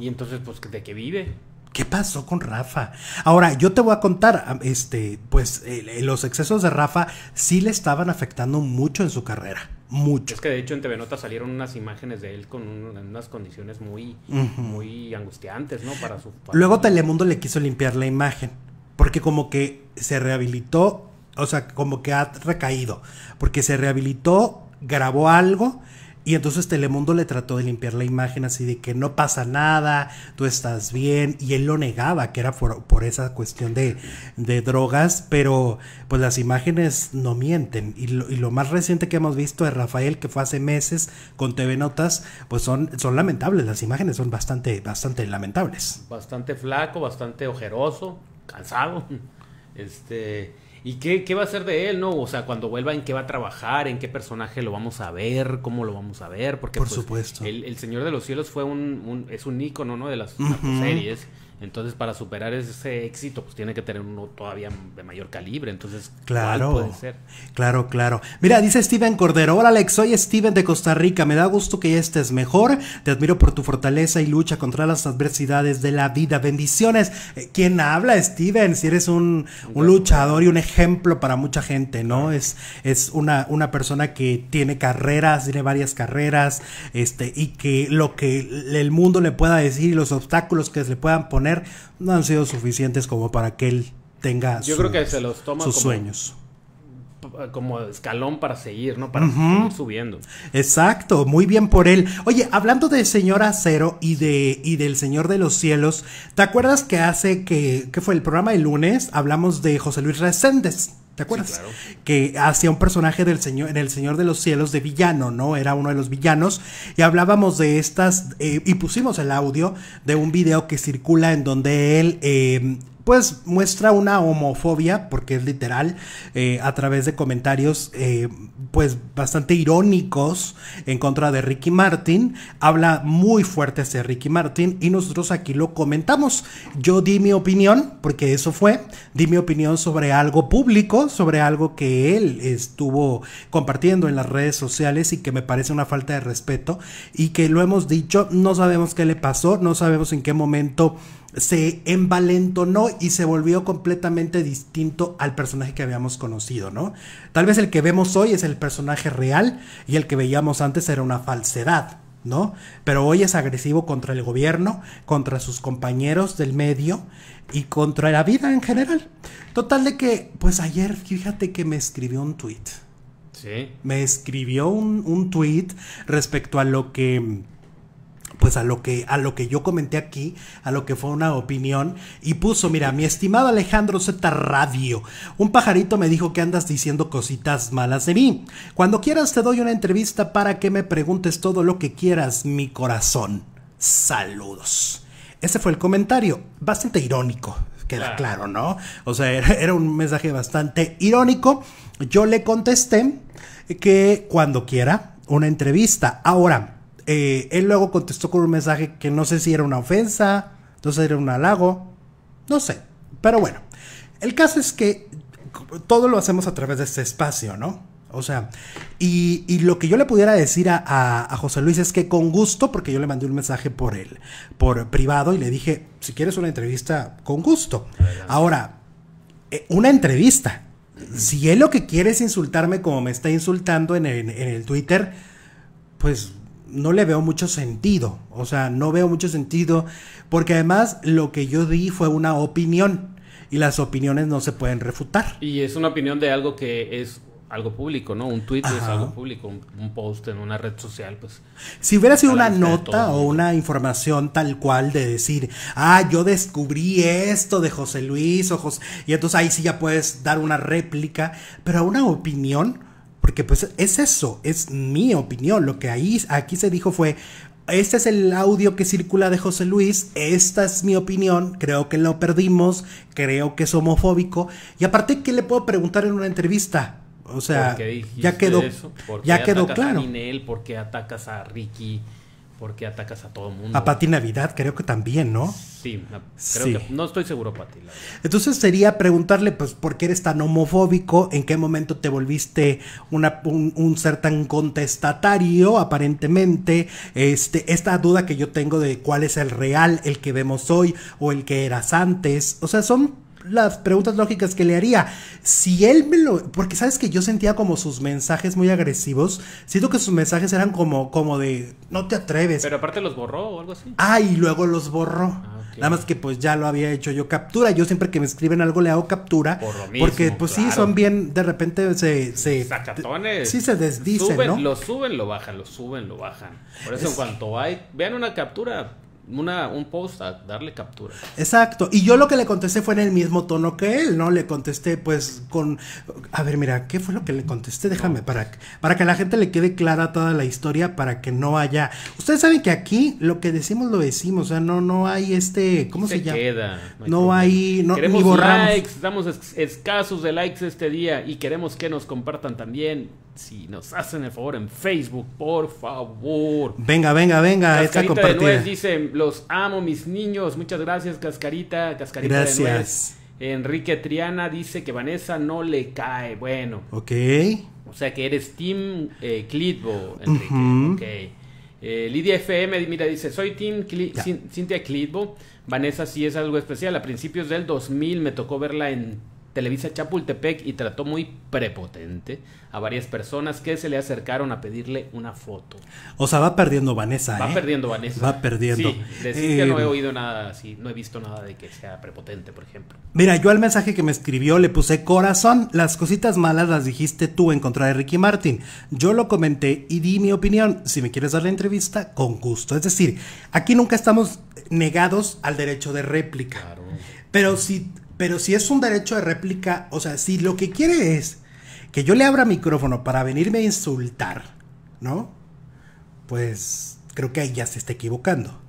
Y entonces, pues, ¿de qué vive? ¿Qué pasó con Rafa? Ahora, yo te voy a contar, este, pues, los excesos de Rafa sí le estaban afectando mucho en su carrera. Mucho. Es que de hecho en TV Nota salieron unas imágenes de él con unas condiciones muy, muy angustiantes, ¿no? Para su. Luego Telemundo le quiso limpiar la imagen. Porque como que se rehabilitó o sea, como que ha recaído, porque se rehabilitó, grabó algo y entonces Telemundo le trató de limpiar la imagen así de que no pasa nada, tú estás bien, y él lo negaba, que era por, esa cuestión de, de, drogas, pero pues las imágenes no mienten. Y lo, y lo, más reciente que hemos visto de Rafael, que fue hace meses con TV Notas, pues son, son lamentables, las imágenes son bastante, bastante lamentables. Bastante flaco, bastante ojeroso, cansado. <laughs> Este, ¿Y qué, qué, va a ser de él, no? O sea, cuando vuelva, ¿en qué va a trabajar? ¿En qué personaje lo vamos a ver? ¿Cómo lo vamos a ver? Porque, Por pues, supuesto. El, el, Señor de los Cielos fue un, un es un ícono, ¿no? De las series. Entonces, para superar ese éxito, pues tiene que tener uno todavía de mayor calibre. Entonces, claro, puede ser? Claro, claro. Mira, dice Steven Cordero. Hola, Alex. Soy Steven de Costa Rica. Me da gusto que ya estés mejor. Te admiro por tu fortaleza y lucha contra las adversidades de la vida. Bendiciones. Eh, ¿Quién habla, Steven? Si eres un, luchador y un ejemplo para mucha gente, ¿no? Es, es una, persona que tiene carreras, tiene varias carreras, este, y que lo que el mundo le pueda decir y los obstáculos que se le puedan poner no han sido suficientes como para que él tenga Yo creo que se los toma sus sueños. Como escalón para seguir, ¿no? Para seguir subiendo. Exacto, muy bien por él. Oye, hablando de Señor Acero y, de, y del Señor de los Cielos, ¿te acuerdas que hace que, que fue el programa del lunes? Hablamos de José Luis Reséndez. ¿Te acuerdas? Que hacía un personaje del señor, en El Señor de los Cielos de villano, ¿no? Era uno de los villanos. Y hablábamos de estas, eh, y pusimos el audio de un video que circula en donde él eh, pues muestra una homofobia, porque es literal, eh, a través de comentarios eh, pues bastante irónicos en contra de Ricky Martin. Habla muy fuerte hacia Ricky Martin y nosotros aquí lo comentamos. Yo di mi opinión, porque eso fue, di mi opinión sobre algo público, sobre algo que él estuvo compartiendo en las redes sociales y que me parece una falta de respeto y que lo hemos dicho, no sabemos qué le pasó, no sabemos en qué momento se envalentonó y se volvió completamente distinto al personaje que habíamos conocido, ¿no? Tal vez el que vemos hoy es el personaje real y el que veíamos antes era una falsedad, ¿no? Pero hoy es agresivo contra el gobierno, contra sus compañeros del medio y contra la vida en general. Total de que, pues ayer fíjate que me escribió un tweet. Sí. Me escribió un, un tweet respecto a lo que pues a lo que a lo que yo comenté aquí, a lo que fue una opinión y puso, mira, mi estimado Alejandro Z Radio, un pajarito me dijo que andas diciendo cositas malas de mí. Cuando quieras te doy una entrevista para que me preguntes todo lo que quieras, mi corazón. Saludos. Ese fue el comentario, bastante irónico, queda claro, ¿no? O sea, era un mensaje bastante irónico. Yo le contesté que cuando quiera una entrevista. Ahora, eh, él luego contestó con un mensaje que no sé si era una ofensa, no sé si era un halago, no sé. Pero bueno, el caso es que todo lo hacemos a través de este espacio, ¿no? O sea, y, lo que yo le pudiera decir a, José Luis es que con gusto, porque yo le mandé un mensaje por él, por privado, y le dije, si quieres una entrevista, con gusto. Ahora, eh, una entrevista. Si él lo que quiere es insultarme como me está insultando en el Twitter, pues no le veo mucho sentido. O sea, no veo mucho sentido. Porque además lo que yo di fue una opinión. Y las opiniones no se pueden refutar. Y es una opinión de algo que es algo público, ¿no? Un tweet es algo público, un, post en una red social, pues. Si hubiera sido una nota o una información tal cual de decir, ah, yo descubrí esto de José Luis, o y entonces ahí sí ya puedes dar una réplica, pero una opinión, porque pues es eso, es mi opinión. Lo que ahí, aquí se dijo fue, este es el audio que circula de José Luis, esta es mi opinión, creo que lo perdimos, creo que es homofóbico. Y aparte, ¿qué le puedo preguntar en una entrevista? O sea, ya quedó, ya quedó claro. A ¿Por qué atacas a Ricky? porque atacas a todo mundo. A Pati Navidad, creo que también, ¿no? Sí, creo que no estoy seguro, Pati. Entonces sería preguntarle, pues, ¿por qué eres tan homofóbico? ¿En qué momento te volviste un, un, ser tan contestatario, aparentemente? Este, esta duda que yo tengo de cuál es el real, el que vemos hoy o el que eras antes. O sea, son las preguntas lógicas que le haría. Si él me lo. Porque sabes que yo sentía como sus mensajes muy agresivos. Siento que sus mensajes eran como, como de. No te atreves. Pero aparte los borró o algo así. Ah, y luego los borró. Ah, Nada más que pues ya lo había hecho yo captura. Yo siempre que me escriben algo le hago captura. porque pues sí, son bien. De repente se. se Sacatones. Sí, se desdicen. ¿no? Lo suben, lo bajan, lo suben, lo bajan. Por eso en cuanto hay. Vean una captura un post a darle captura. Exacto. Y yo lo que le contesté fue en el mismo tono que él, ¿no? Le contesté, pues, con. A ver, mira, ¿qué fue lo que le contesté? Déjame, para, para que a la gente le quede clara toda la historia, para que no haya. Ustedes saben que aquí lo que decimos lo decimos. O sea, no, no hay este. ¿Cómo se, llama? no, hay, queremos likes, estamos escasos de likes este día y queremos que nos compartan también si nos hacen el favor en Facebook, por favor. Venga, venga, venga, Cascarita esta compartida. De dice, los amo mis niños, muchas gracias Cascarita, Cascarita gracias. de nuez. Enrique Triana dice que Vanessa no le cae, bueno. Ok. O sea que eres Team eh, Clitbo, Enrique, eh, Lidia FM, mira, dice, soy Tim Cintia Clitbo. Vanessa sí es algo especial. A principios del 2000 me tocó verla en Televisa Chapultepec y trató muy prepotente a varias personas que se le acercaron a pedirle una foto. O sea, va perdiendo Vanessa. Va ¿eh? perdiendo Vanessa. Va perdiendo. Sí, decir que no he eh, oído nada así, no he visto nada de que sea prepotente, por ejemplo. Mira, yo al mensaje que me escribió le puse corazón, las cositas malas las dijiste tú en contra de Ricky Martin. Yo lo comenté y di mi opinión. Si me quieres dar la entrevista, con gusto. Es decir, aquí nunca estamos negados al derecho de réplica. Claro. Pero si pero si es un derecho de réplica, o sea, si lo que quiere es que yo le abra micrófono para venirme a insultar, ¿no? Pues creo que ahí ya se está equivocando.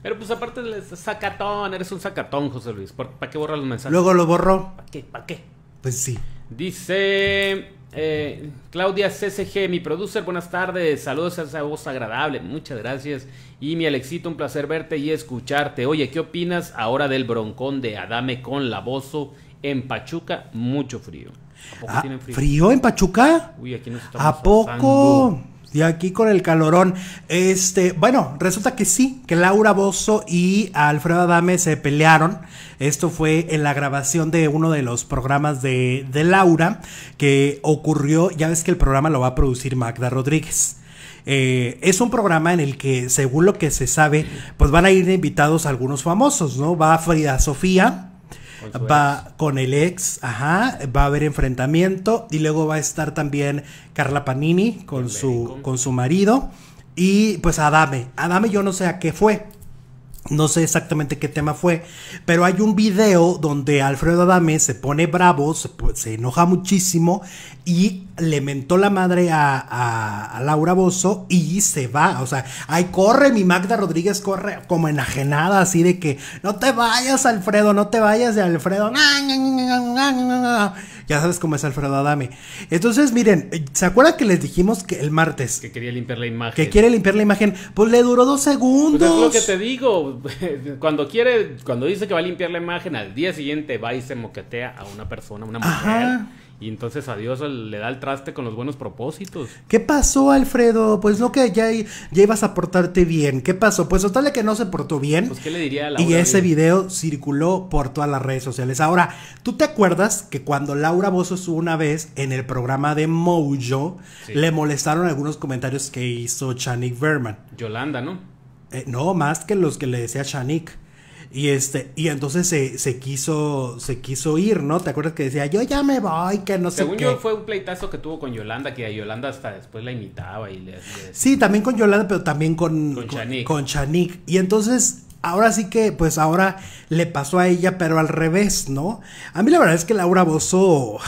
Pero pues aparte, sacatón, eres un sacatón, José Luis. ¿Para qué borrar los mensajes? Luego lo borro. ¿Para qué? ¿Para qué? Pues sí. Dice eh, Claudia CCG, mi producer, buenas tardes. Saludos a esa voz agradable. Muchas gracias. Y mi Alexito, un placer verte y escucharte. Oye, ¿qué opinas ahora del broncón de Adame con Laboso en Pachuca? Mucho frío. ¿A poco ah, frío? ¿Frío en Pachuca? Uy, aquí ¿A poco? Y aquí con el calorón. Este, bueno, resulta que sí, que Laura Bozo y Alfredo Adame se pelearon. Esto fue en la grabación de uno de los programas de, Laura, que ocurrió, ya ves que el programa lo va a producir Magda Rodríguez. Eh, es un programa en el que, según lo que se sabe, pues van a ir invitados algunos famosos, ¿no? Va Frida Sofía, va con el ex, ajá, va a haber enfrentamiento y luego va a estar también Carla Panini con, su, con su marido y pues Adame, Adame yo no sé a qué fue, no sé exactamente qué tema fue, pero hay un video donde Alfredo Adame se pone bravo, se, enoja muchísimo y le mentó la madre a, Laura Bozo y se va. O sea, ahí corre mi Magda Rodríguez, corre como enajenada, así de que no te vayas, Alfredo, no te vayas de Alfredo. Ya sabes cómo es Alfredo Adame. Entonces, miren, ¿se acuerdan que les dijimos que el martes? Que quería limpiar la imagen. Que quiere limpiar la imagen. Pues le duró dos segundos. Pues es lo que te digo. <laughs> Cuando quiere, cuando dice que va a limpiar la imagen, al día siguiente va y se moquetea a una persona, una mujer. Y entonces a Dios le da el traste con los buenos propósitos. ¿Qué pasó, Alfredo? Pues no que ya, ya ibas a portarte bien. ¿Qué pasó? Pues total que no se portó bien. Pues, qué le diría a Laura. Y ese video circuló por todas las redes sociales. Ahora, ¿tú te acuerdas que cuando Laura Bozos una vez en el programa de Mojo le molestaron algunos comentarios que hizo Chanik Berman? Yolanda, ¿no? Eh, no, más que los que le decía Chanik. Y este, y entonces se, quiso, se quiso ir, ¿no? ¿Te acuerdas que decía, yo ya me voy, que no sé qué? Según yo fue un pleitazo que tuvo con Yolanda, que a Yolanda hasta después la imitaba y le, Sí, también con Yolanda, pero también con... Con Chanik. Y entonces ahora sí que, pues ahora le pasó a ella, pero al revés, ¿no? A mí la verdad es que Laura Bozo,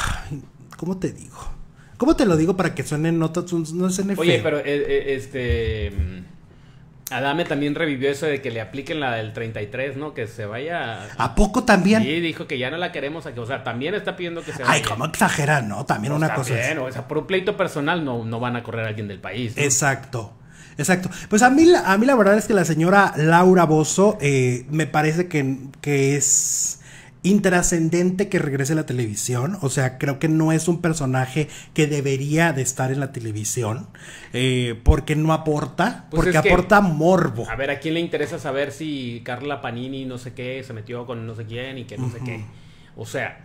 ¿cómo te digo? ¿Cómo te lo digo para que suenen notas, no es suene Oye, pero eh, eh, este Adame también revivió eso de que le apliquen la del 33, ¿no? Que se vaya. ¿A poco también? Sí, dijo que ya no la queremos O sea, también está pidiendo que se vaya. Ay, cómo exagerar, ¿no? También una cosa. o sea, por un pleito personal no, no van a correr alguien del país. Exacto. Exacto. Pues a mí, a mí la verdad es que la señora Laura Bozo eh, me parece que, que es intrascendente que regrese a la televisión. O sea, creo que no es un personaje que debería de estar en la televisión eh, porque no aporta, pues porque aporta morbo. A ver, ¿a quién le interesa saber si Carla Panini no sé qué se metió con no sé quién y que no sé qué? O sea,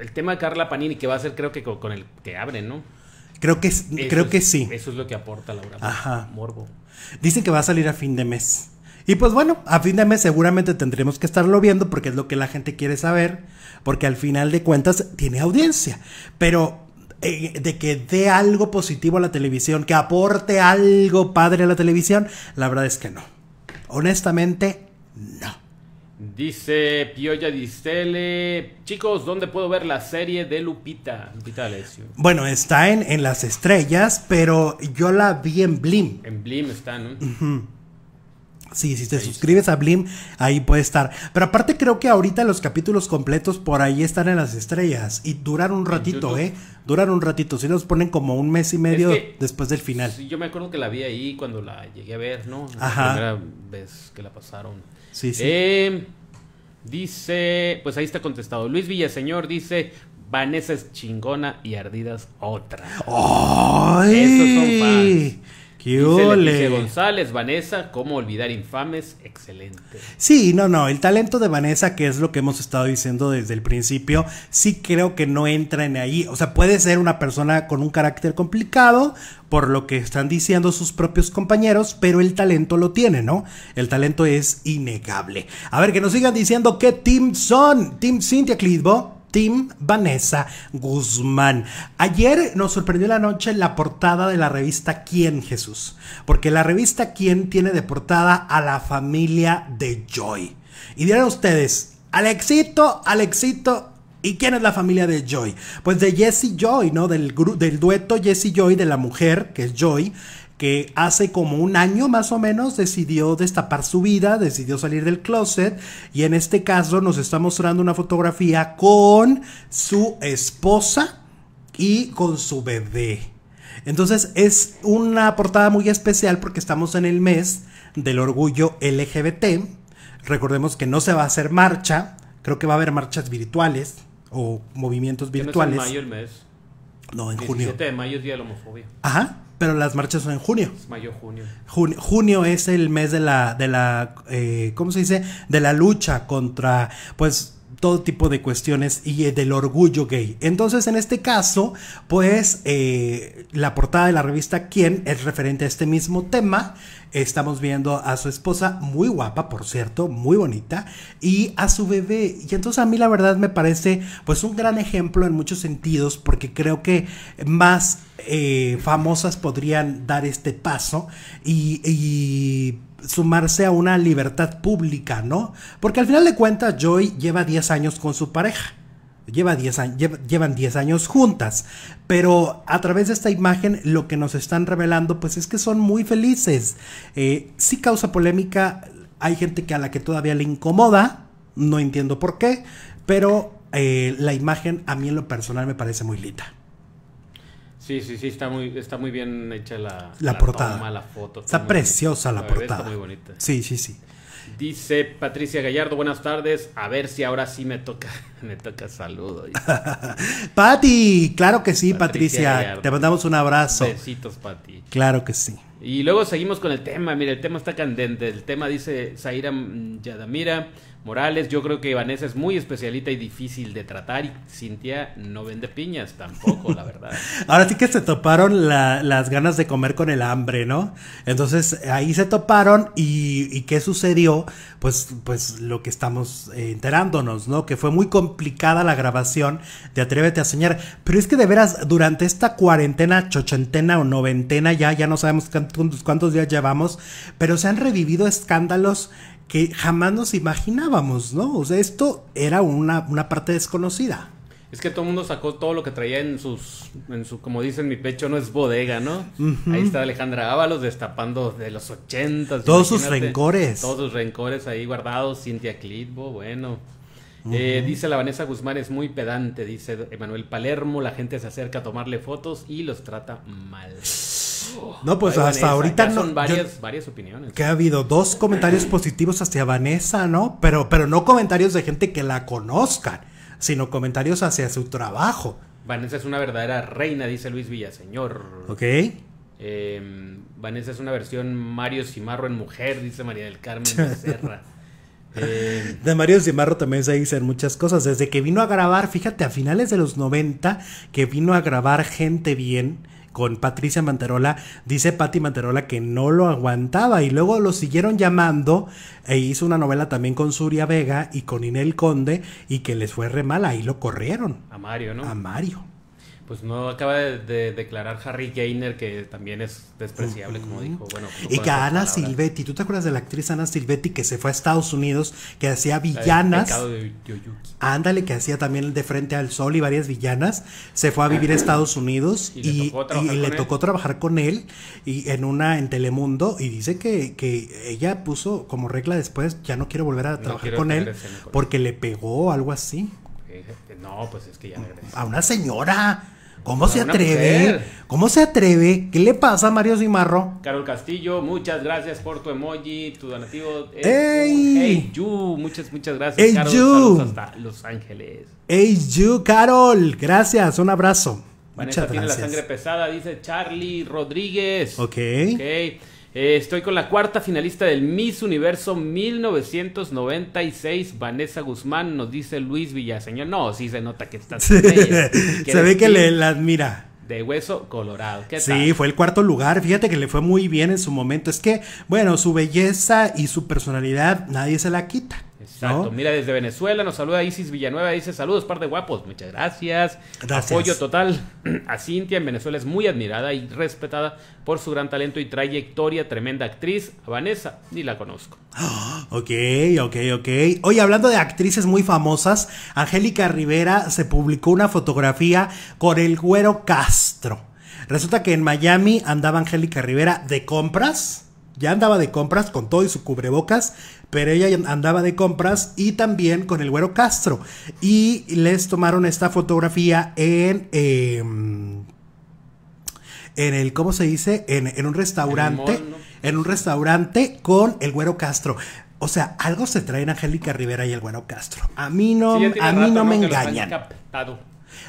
el tema de Carla Panini que va a ser creo que con, el que abren, ¿no? Creo que, creo que sí. Eso es lo que aporta Laura. Ajá. Morbo. Dicen que va a salir a fin de mes. Y pues bueno, a fin de mes seguramente tendremos que estarlo viendo porque es lo que la gente quiere saber, porque al final de cuentas tiene audiencia. Pero eh, de que dé algo positivo a la televisión, que aporte algo padre a la televisión, la verdad es que no. Honestamente, no. Dice Pioya Distele, chicos, ¿dónde puedo ver la serie de Lupita? Lupita Bueno, está en, en Las Estrellas, pero yo la vi en Blim. En Blim está, ¿no? Sí, si te suscribes a Blim, ahí puede estar. Pero aparte creo que ahorita los capítulos completos por ahí están en las estrellas y duran un ratito, ¿eh? Duran un ratito, si los ponen como un mes y medio después del final. Sí, yo me acuerdo que la vi ahí cuando la llegué a ver, ¿no? La Ajá. primera vez que la pasaron. Sí, sí. Em, dice, pues ahí está contestado. Luis Villaseñor dice, Vanessa es chingona y ardidas otra. ¡Ay! Esos son ¡Qué ole! González, Vanessa, cómo olvidar infames, excelente. Sí, no, no, el talento de Vanessa, que es lo que hemos estado diciendo desde el principio, sí creo que no entra en ahí. O sea, puede ser una persona con un carácter complicado, por lo que están diciendo sus propios compañeros, pero el talento lo tiene, ¿no? El talento es innegable. A ver, que nos sigan diciendo qué team son. Team Cintia Clitbo. Tim Vanessa Guzmán. Ayer nos sorprendió la noche la portada de la revista Quién Jesús, porque la revista Quién tiene de portada a la familia de Joy. Y dirán ustedes, Alexito, Alexito, ¿Y quién es la familia de Joy? Pues de Jesse Joy, ¿no? Del, del dueto Jesse Joy de la mujer, que es Joy, que hace como un año más o menos decidió destapar su vida, decidió salir del closet y en este caso nos está mostrando una fotografía con su esposa y con su bebé. Entonces es una portada muy especial porque estamos en el mes del orgullo LGBT. Recordemos que no se va a hacer marcha, creo que va a haber marchas virtuales o movimientos virtuales. en mayo el mes. No, en junio. de mayo es Día de la Homofobia. Ajá pero las marchas son en junio. Es mayo, junio. junio. es el mes de la, de la eh, ¿cómo se dice? De la lucha contra, pues, todo tipo de cuestiones y eh, del orgullo gay. Entonces, en este caso, pues eh, la portada de la revista Quién es referente a este mismo tema. Estamos viendo a su esposa, muy guapa, por cierto, muy bonita, y a su bebé. Y entonces a mí la verdad me parece pues un gran ejemplo en muchos sentidos, porque creo que más eh, famosas podrían dar este paso y, y sumarse a una libertad pública, ¿no? Porque al final de cuentas, Joy lleva 10 años con su pareja. Lleva 10 años, llevan 10 años juntas. Pero a través de esta imagen lo que nos están revelando pues es que son muy felices. si eh, sí causa polémica, hay gente que a la que todavía le incomoda, no entiendo por qué, pero eh, la imagen a mí en lo personal me parece muy linda. Sí, sí, sí, está muy, está muy bien hecha la, la, portada. foto. Está, preciosa la, portada. Está muy bonita. Sí, sí, sí. Dice Patricia Gallardo, buenas tardes. A ver si ahora sí me toca, <laughs> me toca saludo. <laughs> Pati, claro que sí, Patricia. te mandamos un abrazo. Besitos, Pati. Claro que sí. Y luego seguimos con el tema. Mira, el tema está candente. El tema dice Zaira Yadamira. Morales, yo creo que Vanessa es muy especialita y difícil de tratar y Cintia no vende piñas tampoco, la verdad. <laughs> Ahora sí que se toparon las ganas de comer con el hambre, ¿no? Entonces ahí se toparon y, ¿qué sucedió? Pues, pues lo que estamos enterándonos, ¿no? Que fue muy complicada la grabación de Atrévete a Soñar. Pero es que de veras, durante esta cuarentena, chochentena o noventena ya, ya no sabemos cuántos, cuántos días llevamos, pero se han revivido escándalos que jamás nos imaginábamos, ¿no? O sea, esto era una, una parte desconocida. Es que todo el mundo sacó todo lo que traía en sus, en su, como dicen, mi pecho no es bodega, ¿no? Ahí está Alejandra Ábalos destapando de los ochentas. Todos sus rencores. Todos sus rencores ahí guardados, Cintia Clitbo, bueno. Eh, dice la Vanessa Guzmán, es muy pedante, dice Emanuel Palermo, la gente se acerca a tomarle fotos y los trata mal. No, pues hasta ahorita Son varias, opiniones. Que ha habido dos comentarios positivos hacia Vanessa, ¿no? Pero, pero no comentarios de gente que la conozcan, sino comentarios hacia su trabajo. Vanessa es una verdadera reina, dice Luis Villaseñor. Ok. Em, Vanessa es una versión Mario Cimarro en mujer, dice María del Carmen <laughs> Becerra. Em, de Mario Cimarro también se dicen muchas cosas. Desde que vino a grabar, fíjate, a finales de los 90, que vino a grabar gente bien, con Patricia Manterola, dice Patti Manterola que no lo aguantaba y luego lo siguieron llamando e hizo una novela también con Suria Vega y con Inel Conde y que les fue re mal, ahí lo corrieron. A Mario, ¿no? A Mario. Pues no acaba de, declarar Harry Gainer, que también es despreciable, como dijo. Bueno, y que Ana Silvetti, ¿tú te acuerdas de la actriz Ana Silvetti que se fue a Estados Unidos, que hacía villanas? De ándale, que hacía también De Frente al Sol y varias villanas. Se fue a vivir a Estados <clears throat> Unidos y, le, tocó, trabajar con él y en una en Telemundo. Y dice que, ella puso como regla después: ya no quiero volver a trabajar con él porque le pegó algo así. Eh, eh, no, pues es que ya A una señora. ¿Cómo se atreve? ¿Cómo se atreve? ¿Qué le pasa a Mario Zimarro? Carol Castillo, muchas gracias por tu emoji, tu donativo. ¡Ey! ¡Ey, you, muchas, muchas gracias. ¡Ey, Carol, you. hasta Los Ángeles. Hey, you, Carol, gracias, un abrazo. muchas gracias. tiene la sangre pesada, dice Charlie Rodríguez. Ok. Ok. Eh, estoy con la cuarta finalista del Miss Universo 1996, Vanessa Guzmán, nos dice Luis Villaseñor. No, sí se nota que estás. <laughs> se ve que le, la admira. De hueso colorado. sí, fue el cuarto lugar. Fíjate que le fue muy bien en su momento. Es que, bueno, su belleza y su personalidad nadie se la quita. Exacto. Mira, desde Venezuela nos saluda Isis Villanueva. Dice saludos, par de guapos. Muchas gracias. Apoyo total <clears throat> a Cintia en Venezuela. Es muy admirada y respetada por su gran talento y trayectoria. Tremenda actriz. A Vanessa, ni la conozco. <gasps> ok, ok, ok. Oye, hablando de actrices muy famosas, Angélica Rivera se publicó una fotografía con el güero Castro. Resulta que en Miami andaba Angélica Rivera de compras ya andaba de compras con todo y su cubrebocas, pero ella andaba de compras y también con el güero Castro. Y les tomaron esta fotografía en... Em, en el, ¿cómo se dice? En, un restaurante. En, un restaurante con el güero Castro. O sea, algo se en Angélica Rivera y el güero Castro. A mí no, a mí no me engañan.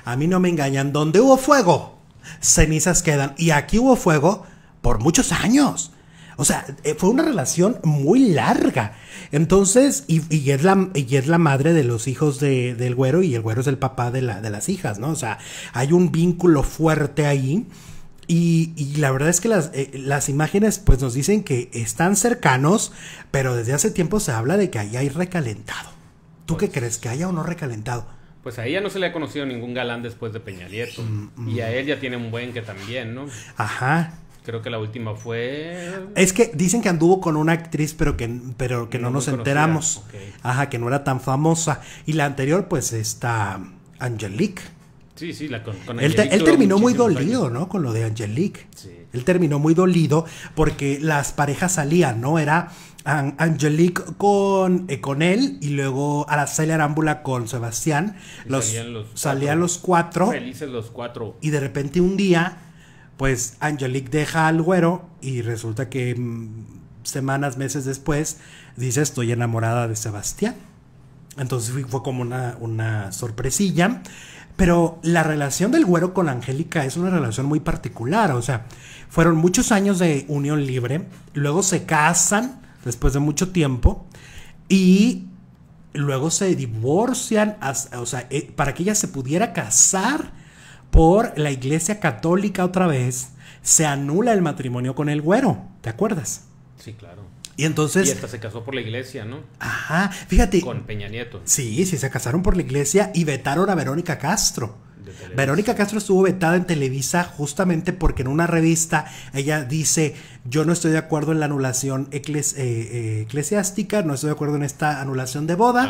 A mí no me engañan. Donde hubo fuego, cenizas quedan. Y aquí hubo fuego por muchos años. O sea, eh, fue una relación muy larga. Entonces, y, es, la, y es la madre de los hijos del güero y el güero es el papá de, de las hijas, ¿no? O sea, hay un vínculo fuerte ahí. Y, la verdad es que las, eh, las, imágenes pues nos dicen que están cercanos, pero desde hace tiempo se habla de que ahí hay recalentado. ¿Tú qué pues crees? ¿Que haya o no recalentado? Pues a ella no se le ha conocido ningún galán después de Peñalieto. Mm, mm. Y a él ya tiene un buen que también, ¿no? Ajá. Creo que la última fue. Es que dicen que anduvo con una actriz, pero que, pero que no, nos enteramos. Ajá, que no era tan famosa. Y la anterior, pues, está Angelique. Sí, sí, la con, con Él, terminó muy dolido, ¿no? Con lo de Angelique. Sí. Él terminó muy dolido porque las parejas salían, ¿no? Era Angelique con, eh, con él y luego Araceli Arámbula con Sebastián. salían los cuatro. Felices los cuatro. Y de repente un día pues Angelique deja al güero y resulta que mm, semanas, meses después, dice estoy enamorada de Sebastián. Entonces fue como una, una sorpresilla. Pero la relación del güero con Angélica es una relación muy particular. O sea, fueron muchos años de unión libre. Luego se casan después de mucho tiempo. Y luego se divorcian. O sea, eh, para que ella se pudiera casar por la Iglesia Católica otra vez, se anula el matrimonio con el güero, ¿te acuerdas? Sí, claro. Y entonces... Y hasta se casó por la iglesia, ¿no? Ajá, fíjate. Con Peña Nieto. Sí, sí, se casaron por la iglesia y vetaron a Verónica Castro Verónica Castro estuvo vetada en Televisa justamente porque en una revista ella dice, yo no estoy de acuerdo en la anulación eh, eh, eclesiástica, no estoy de acuerdo en esta anulación de boda.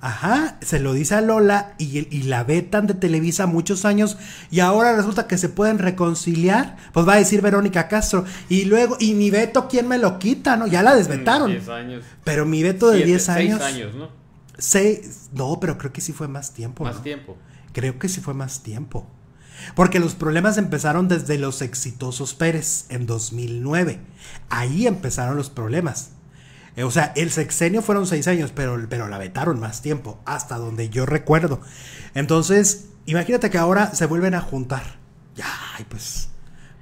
Ajá, se lo dice a Lola y, la vetan de Televisa muchos años y ahora resulta que se pueden reconciliar. Pues va a decir Verónica Castro. Y luego, y mi veto, ¿quién me lo quita? ¿No? Ya la mm, desvetaron. Pero mi veto de 10 años. 6 años, ¿no? Seis, no, pero creo que sí fue más tiempo. Más tiempo. Creo que sí fue más tiempo. Porque los problemas empezaron desde los exitosos Pérez en 2009. Ahí empezaron los problemas. Eh, o sea, el sexenio fueron seis años, pero, pero la vetaron más tiempo, hasta donde yo recuerdo. Entonces, imagínate que ahora se vuelven a juntar. ya pues,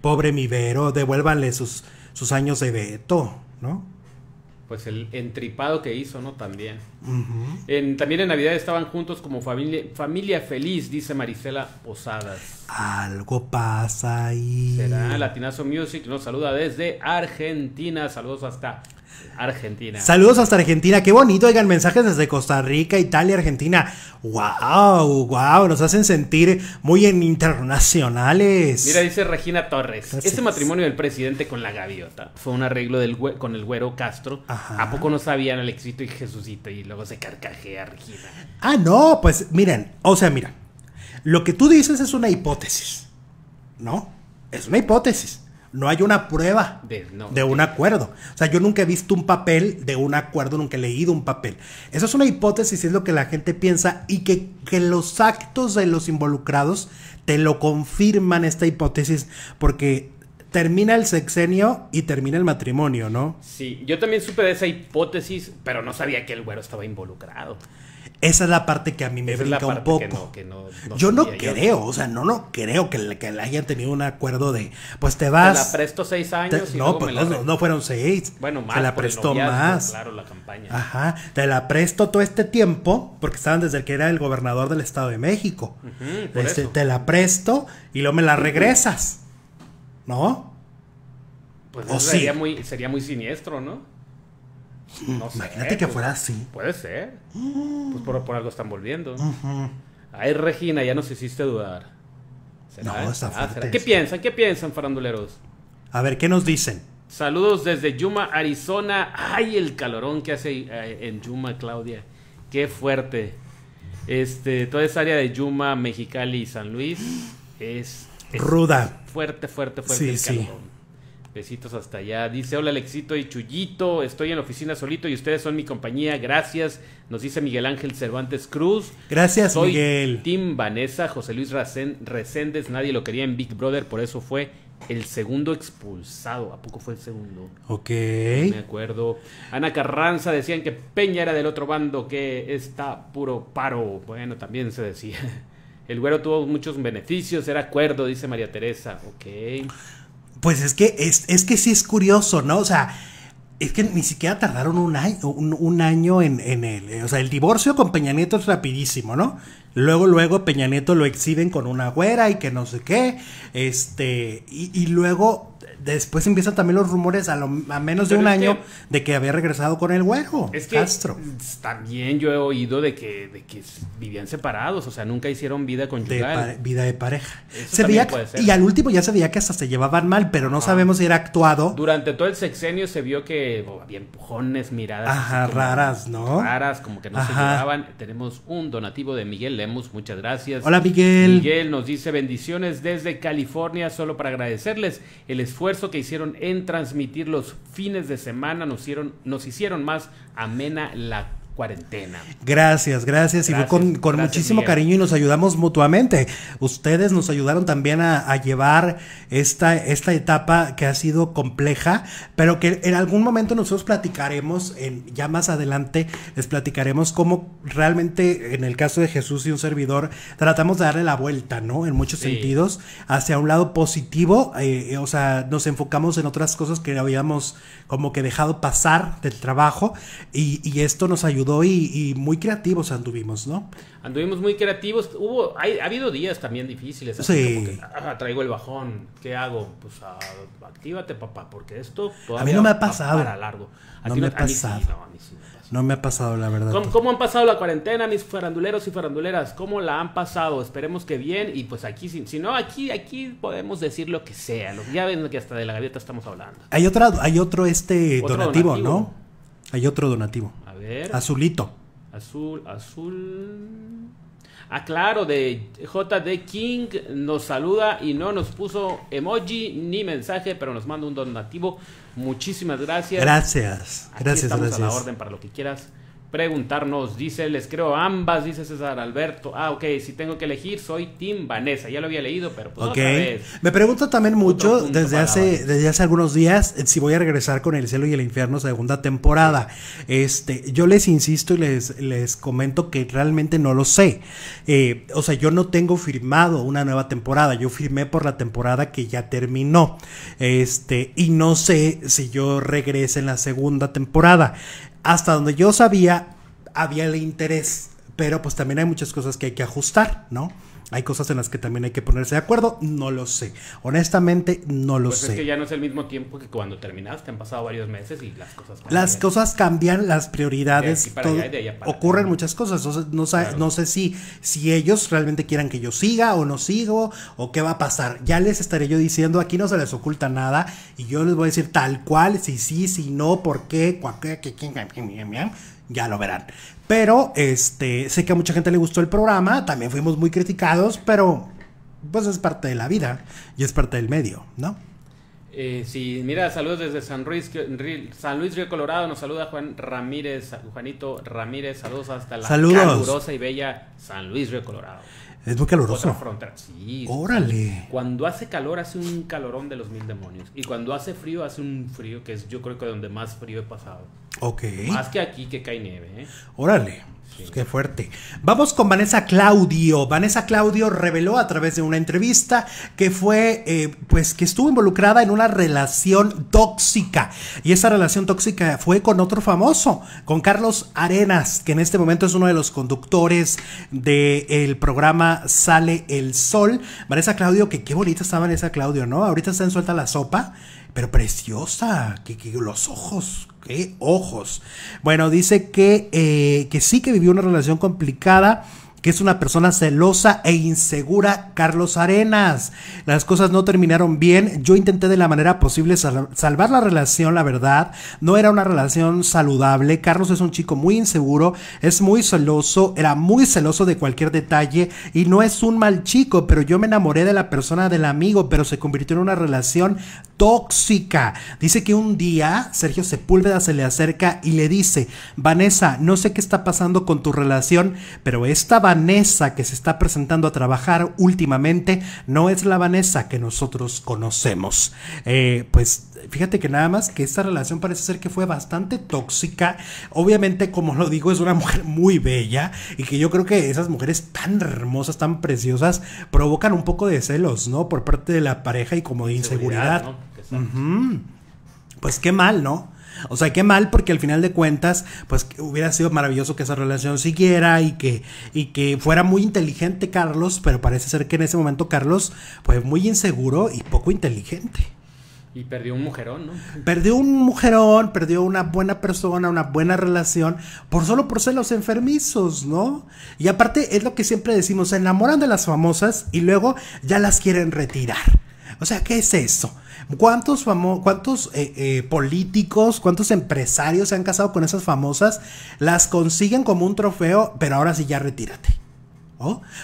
pobre Mivero devuélvanle sus, sus años de veto, ¿no? pues el entripado que hizo, ¿no? También. en, también en Navidad estaban juntos como familia, familia feliz, dice Marisela Posadas. Algo pasa ahí. Será Latinazo Music, nos saluda desde Argentina. Saludos hasta Argentina. Saludos hasta Argentina. Qué bonito, oigan, mensajes desde Costa Rica, Italia, Argentina. ¡Wow! ¡Wow! Nos hacen sentir muy internacionales. Mira, dice Regina Torres. Este matrimonio del presidente con la gaviota fue un arreglo del con el güero Castro. ¿A poco no sabían el éxito y Jesucito? Y luego se carcajea Regina. Ah, no, pues miren, o sea, mira. Lo que tú dices es una hipótesis, ¿no? Es una hipótesis no hay una prueba de, un acuerdo. O sea, yo nunca he visto un papel de un acuerdo, nunca he leído un papel. Esa es una hipótesis, es lo que la gente piensa y que, que los actos de los involucrados te lo confirman esta hipótesis porque termina el sexenio y termina el matrimonio, ¿no? Sí, yo también supe de esa hipótesis, pero no sabía que el güero estaba involucrado. Esa es la parte que a mí me brinca un poco. yo no creo, o sea, no, no creo que, le hayan tenido un acuerdo de, pues te vas. Te la presto seis años. y no, pues no, no, fueron seis. Bueno, más. Te la prestó más. Claro, la campaña. Ajá. Te la presto todo este tiempo, porque estaban desde que era el gobernador del Estado de México. Este, te la presto y luego me la regresas. ¿No? Pues o muy, sería muy siniestro, ¿no? Mm. Imagínate que pues, fuera así. Puede ser. Mm. Pues por, por algo están volviendo. hay Ay, Regina, ya nos hiciste dudar. No, está fuerte. ¿Qué piensan? ¿Qué piensan, faranduleros? A ver, ¿qué nos dicen? Saludos desde Yuma, Arizona. Ay, el calorón que hace eh, en Yuma, Claudia. Qué fuerte. Este, toda esa área de Yuma, Mexicali y San Luis es, ruda. Fuerte, fuerte, fuerte. el sí. Besitos hasta allá. Dice, hola Alexito y Chullito, estoy en la oficina solito y ustedes son mi compañía, gracias. Nos dice Miguel Ángel Cervantes Cruz. Gracias, Soy Miguel. Tim Vanessa, José Luis Reséndez, nadie lo quería en Big Brother, por eso fue el segundo expulsado. ¿A poco fue el segundo? Ok. me acuerdo. Ana Carranza decían que Peña era del otro bando, que está puro paro. Bueno, también se decía. <laughs> El güero tuvo muchos beneficios, era acuerdo, dice María Teresa. Ok. Pues es que, es, es que sí es curioso, ¿no? O sea, es que ni siquiera tardaron un año, un, año en, él. el. O sea, el divorcio con Peña Nieto es rapidísimo, ¿no? Luego, luego Peña Nieto lo exhiben con una güera y que no sé qué. Este. y luego después empiezan también los rumores a, lo, menos de un año de que había regresado con el güero. Es que Castro. también yo he oído de que, de que vivían separados, o sea, nunca hicieron vida con vida de pareja. se veía, Y al último ya se veía que hasta se llevaban mal, pero no sabemos si era actuado. Durante todo el sexenio se vio que oh, había empujones, miradas. raras, ¿no? Raras, como que no se llevaban. Tenemos un donativo de Miguel Lemus, muchas gracias. Hola, Miguel. Miguel nos dice bendiciones desde California, solo para agradecerles el esfuerzo esto que hicieron en transmitir los fines de semana nos hicieron, nos hicieron más amena la cuarentena. Gracias, gracias. y con, con muchísimo cariño y nos ayudamos mutuamente. Ustedes nos ayudaron también a, llevar esta, esta etapa que ha sido compleja, pero que en algún momento nosotros platicaremos, ya más adelante les platicaremos cómo realmente en el caso de Jesús y un servidor tratamos de darle la vuelta, ¿no? En muchos sentidos, hacia un lado positivo, eh, o sea, nos enfocamos en otras cosas que habíamos como que dejado pasar del trabajo y, y esto nos ayudó y, muy creativos anduvimos, ¿no? Anduvimos muy creativos. Hubo, ha habido días también difíciles. Ah, traigo el bajón. ¿Qué hago? Pues ah, actívate, papá, porque esto a mí no me ha pasado. Para largo. A no, me, ha pasado. no, me ha pasado, la verdad. ¿Cómo, han pasado la cuarentena, mis faranduleros y faranduleras? ¿Cómo la han pasado? Esperemos que bien. Y pues aquí, si, no, aquí, aquí podemos decir lo que sea. ya ven que hasta de la gaviota estamos hablando. Hay, otra, hay otro este donativo, ¿no? Hay otro donativo. Azulito. Azul, azul. Ah, claro, de JD King nos saluda y no nos puso emoji ni mensaje, pero nos manda un donativo. Muchísimas gracias. Gracias. gracias, gracias. a la orden para lo que quieras preguntarnos. Dice, les creo ambas, dice César Alberto. Ah, ok, si tengo que elegir, soy Tim Vanessa. Ya lo había leído, pero pues otra vez. Me pregunto también mucho desde hace, desde hace algunos días eh, si voy a regresar con El Cielo y el Infierno segunda temporada. Este, yo les insisto y les, les comento que realmente no lo sé. Eh, o sea, yo no tengo firmado una nueva temporada. Yo firmé por la temporada que ya terminó. Este, y no sé si yo regrese en la segunda temporada hasta donde yo sabía, había el interés, pero pues también hay muchas cosas que hay que ajustar, ¿no? hay cosas en las que también hay que ponerse de acuerdo, no lo sé. Honestamente, no lo pues sé. Es que ya no es el mismo tiempo que cuando terminaste, han pasado varios meses y las cosas Las cosas cambian, las prioridades, ocurren muchas cosas. Entonces, no, sé, no sé si, si ellos realmente quieran que yo siga o no sigo o qué va a pasar. Ya les estaré yo diciendo, aquí no se les oculta nada y yo les voy a decir tal cual, si sí, si no, por qué, que, que, ya lo verán. Pero este, sé que a mucha gente le gustó el programa, también fuimos muy criticados, pero pues es parte de la vida y es parte del medio, ¿no? Eh, sí, mira, saludos desde San Luis, San Luis Río Colorado. Nos saluda Juan Ramírez, Juanito Ramírez. Saludos hasta la calurosa y bella San Luis Río Colorado. Es muy caluroso. Otra Sí. Órale. Cuando hace calor hace un calorón de los mil demonios. Y cuando hace frío hace un frío que es yo creo que donde más frío he pasado. Ok. Más que aquí que cae nieve. ¿eh? Órale. Pues qué fuerte. Vamos con Vanessa Claudio. Vanessa Claudio reveló a través de una entrevista que fue, eh, pues que estuvo involucrada en una relación tóxica. Y esa relación tóxica fue con otro famoso, con Carlos Arenas, que en este momento es uno de los conductores del programa Sale el Sol. Vanessa Claudio, que qué bonita está Vanessa Claudio, ¿no? Ahorita está en Suelta la Sopa pero preciosa, que, los ojos, qué ojos. Bueno, dice que, eh, que sí que vivió una relación complicada que es una persona celosa e insegura, Carlos Arenas. Las cosas no terminaron bien, yo intenté de la manera posible salvar la relación, la verdad, no era una relación saludable, Carlos es un chico muy inseguro, es muy celoso, era muy celoso de cualquier detalle y no es un mal chico, pero yo me enamoré de la persona del amigo, pero se convirtió en una relación tóxica. Dice que un día Sergio Sepúlveda se le acerca y le dice, Vanessa, no sé qué está pasando con tu relación, pero esta va Vanessa que se está presentando a trabajar últimamente no es la Vanessa que nosotros conocemos. Eh, pues fíjate que nada más que esta relación parece ser que fue bastante tóxica. Obviamente, como lo digo, es una mujer muy bella y que yo creo que esas mujeres tan hermosas, tan preciosas, provocan un poco de celos, ¿no? Por parte de la pareja y como de inseguridad. Pues qué mal, ¿no? O sea, qué mal, porque al final de cuentas, pues hubiera sido maravilloso que esa relación siguiera y que, y que fuera muy inteligente Carlos, pero parece ser que en ese momento Carlos fue muy inseguro y poco inteligente. Y perdió un mujerón, ¿no? Perdió un mujerón, perdió una buena persona, una buena relación, por solo por ser los enfermizos, ¿no? Y aparte es lo que siempre decimos, se enamoran de las famosas y luego ya las quieren retirar. O sea, ¿qué es eso? ¿Cuántos, cuántos eh, eh, políticos, cuántos empresarios se han casado con esas famosas? Las consiguen como un trofeo, pero ahora sí ya retírate.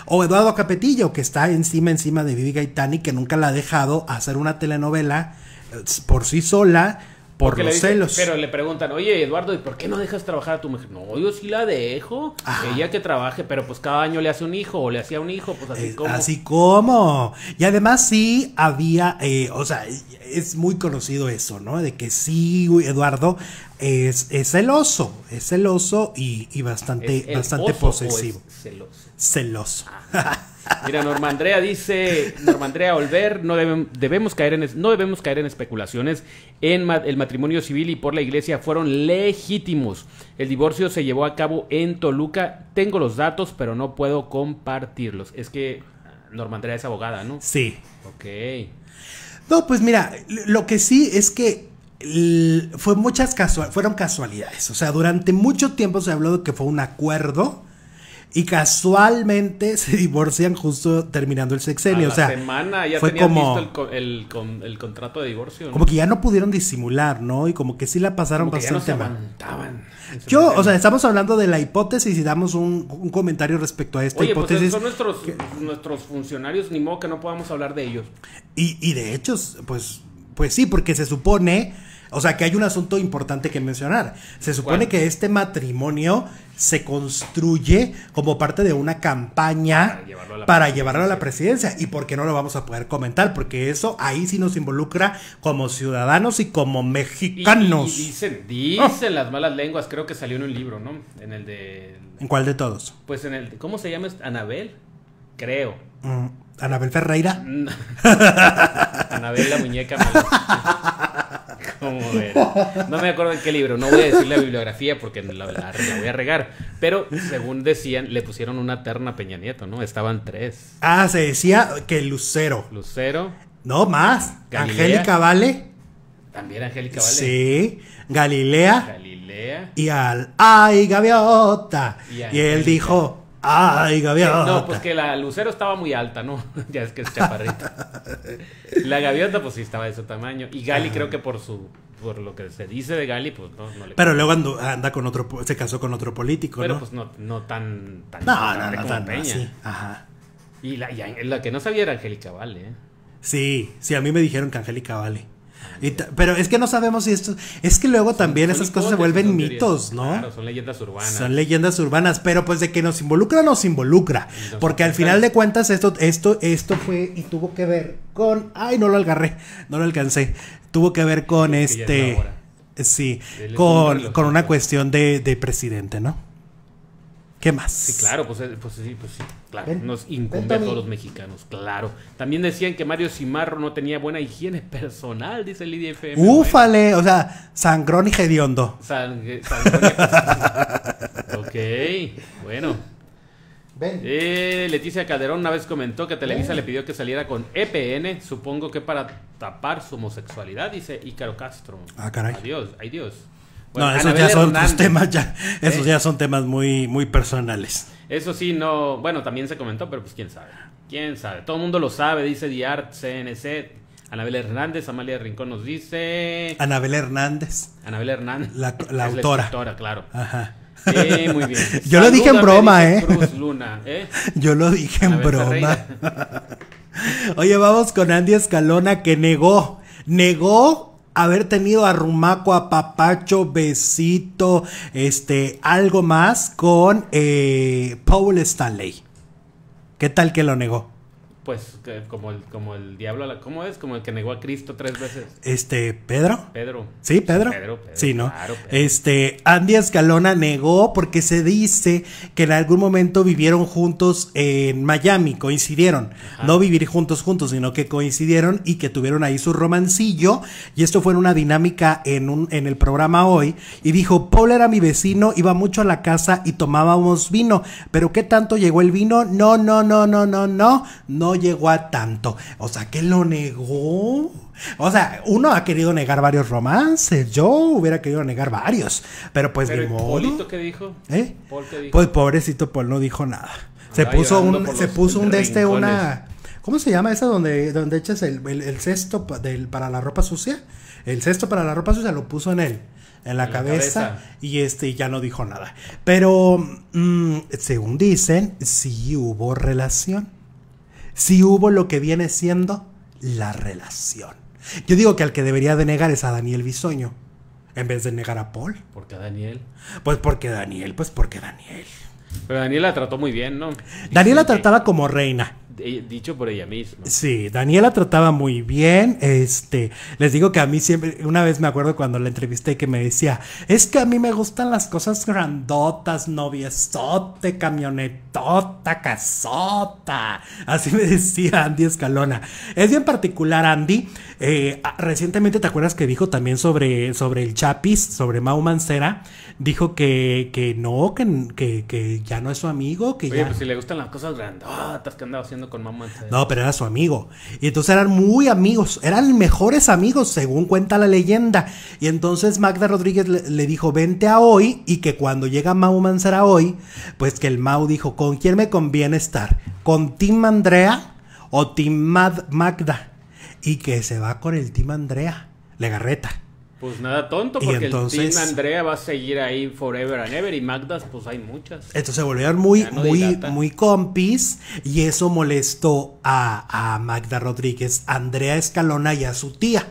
O Eduardo Capetillo, que está encima, encima de Vivi Gaitani, que nunca la ha dejado hacer una telenovela eh, por sí sola por los celos. Pero le preguntan, oye Eduardo, ¿y por qué no dejas trabajar a tu mujer? No, yo sí la dejo, ella que trabaje, pero pues cada año le hace un hijo o le hacía un hijo, pues así como. Así como. Y además sí había, eh, o sea, es muy conocido eso, ¿no? De que sí, Eduardo es, es celoso, es celoso y, y bastante, bastante posesivo. celoso celoso. <laughs> Mira, Norma Andrea dice, Norma Andrea Olver, no debemos caer en, no debemos caer en especulaciones. En el matrimonio civil y por la iglesia fueron legítimos. El divorcio se llevó a cabo en Toluca. Tengo los datos, pero no puedo compartirlos. Es que Norma Andrea es abogada, ¿no? Sí. Ok. No, pues mira, lo que sí es que fue muchas fueron casualidades. O sea, durante mucho tiempo se habló de que fue un acuerdo y casualmente <laughs> se divorcian justo terminando el sexenio. A la sea, semana ya fue como visto el, el, contrato de divorcio. Como que ya no pudieron disimular, ¿no? Y como que sí la pasaron bastante que se Yo, o sea, estamos hablando de la hipótesis y damos un, comentario respecto a esta Oye, pues, hipótesis. Pues son nuestros, nuestros funcionarios, ni modo que no podamos hablar de ellos. Y, y de hecho, pues, pues sí, porque se supone o sea, que hay un asunto importante que mencionar. Se supone que este matrimonio se construye como parte de una campaña para llevarlo a la, presidencia. Y por qué no lo vamos a poder comentar, porque eso ahí sí nos involucra como ciudadanos y como mexicanos. dicen, las malas lenguas, creo que salió en un libro, ¿no? En el de... ¿En cuál de todos? Pues en el... ¿Cómo se llama? Este? Anabel, creo. Mm, Anabel Ferreira. <laughs> Anabel la muñeca. <laughs> No me acuerdo en qué libro, no voy a decir la bibliografía porque la, voy a regar. Pero según decían, le pusieron una terna a Peña Nieto, ¿no? Estaban tres. Ah, se decía que Lucero. Lucero. No, más. Angélica Vale. También Angélica Vale. Sí. Galilea. Galilea. Y al ¡Ay, gaviota! y él dijo, ¡Ay, eh, gaviota! No, pues que la lucero estaba muy alta, ¿no? <laughs> ya es que es chaparrita. la gaviota, pues sí, estaba de su tamaño. Y Gali, ah. creo que por su. Por lo que se dice de Gali, pues no, no le. Pero luego anda con otro. Se casó con otro político, ¿no? pues no, no tan. no, no, tan. Peña. Sí. Ajá. Y la, que no sabía era Angélica Vale, ¿eh? Sí, sí, a mí me dijeron que Angélica Vale pero es que no sabemos si esto. Es que luego también esas cosas se vuelven mitos, ¿no? son leyendas urbanas. Son leyendas urbanas, pero pues de que nos involucra, nos involucra. porque al final de cuentas, esto, esto, esto fue y tuvo que ver con. Ay, no lo agarré, no lo alcancé. Tuvo que ver con este. Sí, con, una cuestión de presidente, ¿no? ¿Qué más? Sí, claro, pues, eh, pues sí, pues sí, claro. nos incumbe a todos los mexicanos, claro. También decían que Mario Cimarro no tenía buena higiene <laughs> personal, dice el IDFM. ¡Ufale! O sea, sangrón y hediondo. Pues <laughs> ok, bueno. Ven. Eh, Leticia Calderón una vez comentó que Televisa le pidió que saliera con EPN, supongo que para tapar su homosexualidad, dice Ícaro Castro. Ah, caray. Adiós, ay Dios no, esos ya son temas, ya, esos ya son temas muy, muy personales. Eso sí, no, bueno, también se comentó, pero pues quién sabe. Quién sabe. Todo el mundo lo sabe, dice Diart, CNC. Anabel Hernández, Amalia Rincón nos dice. Anabel Hernández. Anabel Hernández. La, autora. La autora, claro. Ajá. muy bien. <laughs> Yo lo dije en broma, ¿eh? ¿eh? <laughs> Yo lo dije en broma. <laughs> Oye, vamos con Andy Escalona que negó, negó haber tenido a Rumaco, a Papacho, besito, este, algo más con eh, Paul Stanley. ¿Qué tal que lo negó? pues como el como el diablo cómo es como el que negó a Cristo tres veces este Pedro Pedro sí Pedro, sí, no este Andy Escalona negó porque se dice que en algún momento vivieron juntos en Miami coincidieron no vivir juntos juntos sino que coincidieron y que tuvieron ahí su romancillo y esto fue en una dinámica en un en el programa hoy y dijo Paul era mi vecino iba mucho a la casa y tomábamos vino pero qué tanto llegó el vino no no no no no no no llegó a tanto. O sea, que lo negó. O sea, uno ha querido negar varios romances. Yo hubiera querido negar varios. Pero pues pero modo. ¿Eh? qué dijo? Pues pobrecito Paul no dijo nada. Se puso un, se puso un de este, una. ¿Cómo se llama esa donde, donde echas el, el, cesto para la ropa sucia? El cesto para la ropa sucia lo puso en él en la, cabeza, y este ya no dijo nada. Pero, mm, según dicen, sí hubo relación si hubo lo que viene siendo la relación. Yo digo que al que debería de negar es a Daniel Bisoño, en vez de negar a Paul. ¿Por qué a Daniel? Pues porque Daniel, pues porque Daniel. Pero Daniel la trató muy bien, ¿no? Daniel la trataba como reina dicho por ella misma. Sí, Daniela trataba muy bien. Este, les digo que a mí siempre, una vez me acuerdo cuando la entrevisté que me decía, es que a mí me gustan las cosas grandotas, noviesote, camionetota, casota. Así me decía Andy Escalona. Es bien particular, Andy. Eh, ah, recientemente, ¿te acuerdas que dijo también sobre, sobre el Chapis, sobre Mau Mancera? Dijo que, no, que, que, ya no es su amigo, que Oye, pues si le gustan las cosas grandotas que andaba haciendo con No, pero era su amigo. Y entonces eran muy amigos, eran mejores amigos, según cuenta la leyenda. Y entonces Magda Rodríguez le, dijo, vente a hoy, y que cuando llega Mau será hoy, pues que el Mau dijo, ¿con quién me conviene estar? ¿Con Tim Andrea o Tim Magda? Y que se va con el Tim Andrea, Legarreta. Pues nada tonto, porque el Team Andrea va a seguir ahí forever and ever y Magdas, pues hay muchas. Entonces se volvieron muy, muy, muy compis y eso molestó a, a Magda Rodríguez, Andrea Escalona y a su tía.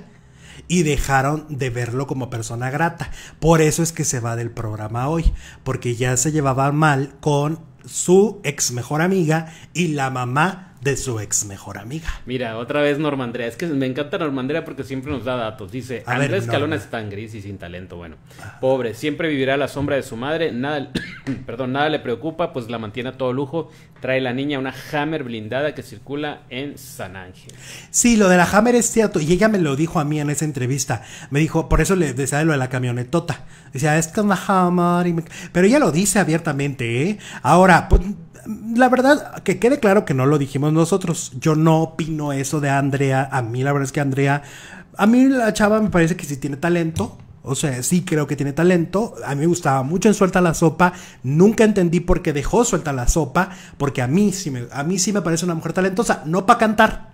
Y dejaron de verlo como persona grata. Por eso es que se va del programa hoy, porque ya se llevaba mal con su ex mejor amiga y la mamá de su ex mejor amiga. Mira, otra vez Normandrea. Es que me encanta Normandrea porque siempre nos da datos. Dice, a Andrés ver, Calona es tan gris y sin talento. Bueno, ah. pobre, siempre vivirá a la sombra de su madre. Nada, <clears throat> perdón, nada le preocupa, pues la mantiene a todo lujo. Trae la niña una Hammer blindada que circula en San Ángel. Sí, lo de la Hammer es cierto. Y ella me lo dijo a mí en esa entrevista. Me dijo, por eso le decía lo de la camionetota. Decía, es es una Hammer. Pero ella lo dice abiertamente, ¿eh? Ahora, pues la verdad, que quede claro que no lo dijimos nosotros. Yo no opino eso de Andrea. A mí la verdad es que Andrea, a mí la chava me parece que sí tiene talento. O sea, sí creo que tiene talento. A mí me gustaba mucho en Suelta la Sopa. Nunca entendí por qué dejó Suelta la Sopa. Porque a mí sí me, a mí sí me parece una mujer talentosa. No para cantar.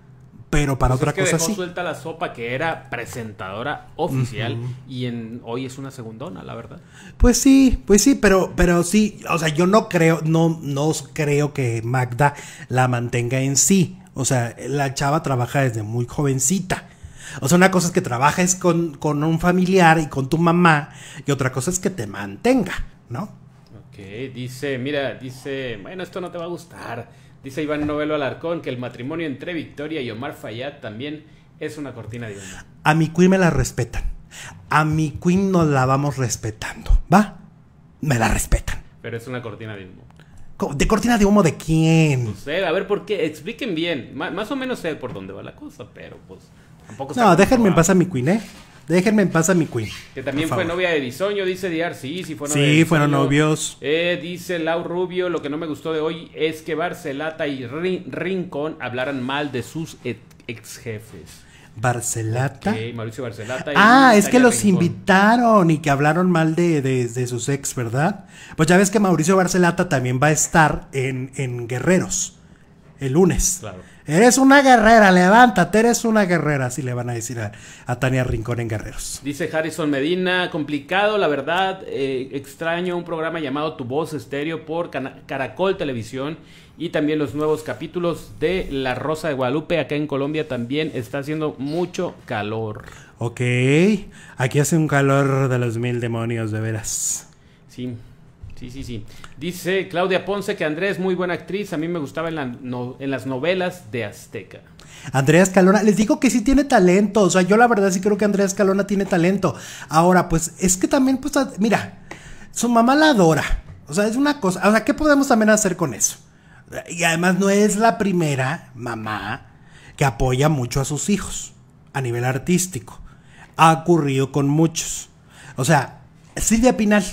Pero para pues otra que cosa dejó suelta la sopa que era presentadora oficial y hoy es una segundona, la verdad. Pues sí, pues sí, pero pero sí, o sea, yo no creo no no creo que Magda la mantenga en sí. O sea, la chava trabaja desde muy jovencita. O sea, una cosa es que trabajes con, con un familiar y con tu mamá, y otra cosa es que te mantenga, ¿no? Ok, dice, mira, dice, bueno, esto no te va a gustar. Dice Iván Novelo Alarcón que el matrimonio entre Victoria y Omar Fayad también es una cortina de humo. A mi queen me la respetan. A mi queen nos la vamos respetando. ¿Va? Me la respetan. Pero es una cortina de humo. ¿De cortina de humo de quién? sé, a ver por qué. Expliquen bien. más o menos sé por dónde va la cosa, pero pues tampoco No, déjenme en paz a mi queen, ¿eh? Déjenme en paz a mi queen. Que también fue novia de Bisoño, dice Diar. Sí, sí fueron novia. Sí, fueron novios. Eh, dice Lau Rubio, lo que no me gustó de hoy es que Barcelata y Rincón hablaran mal de sus ex jefes. Barcelata. Mauricio Barcelata. ah, es que los invitaron y que hablaron mal de, sus ex, ¿verdad? Pues ya ves que Mauricio Barcelata también va a estar en, en Guerreros el lunes. Claro. Eres una guerrera, levántate, eres una guerrera, así le van a decir a, Tania Rincón en Guerreros. Dice Harrison Medina, complicado, la verdad, eh, extraño un programa llamado Tu Voz Estéreo por Caracol Televisión y también los nuevos capítulos de La Rosa de Guadalupe, acá en Colombia también está haciendo mucho calor. Ok, aquí hace un calor de los mil demonios, de veras. Sí, Sí, sí, sí. Dice Claudia Ponce que Andrea es muy buena actriz. A mí me gustaba en, las novelas de Azteca. Andrea Escalona, les digo que sí tiene talento. O sea, yo la verdad sí creo que Andrea Escalona tiene talento. Ahora, pues es que también, pues, mira, su mamá la adora. O sea, es una cosa. O sea, ¿qué podemos también hacer con eso? Y además no es la primera mamá que apoya mucho a sus hijos a nivel artístico. Ha ocurrido con muchos. O sea, Silvia Pinal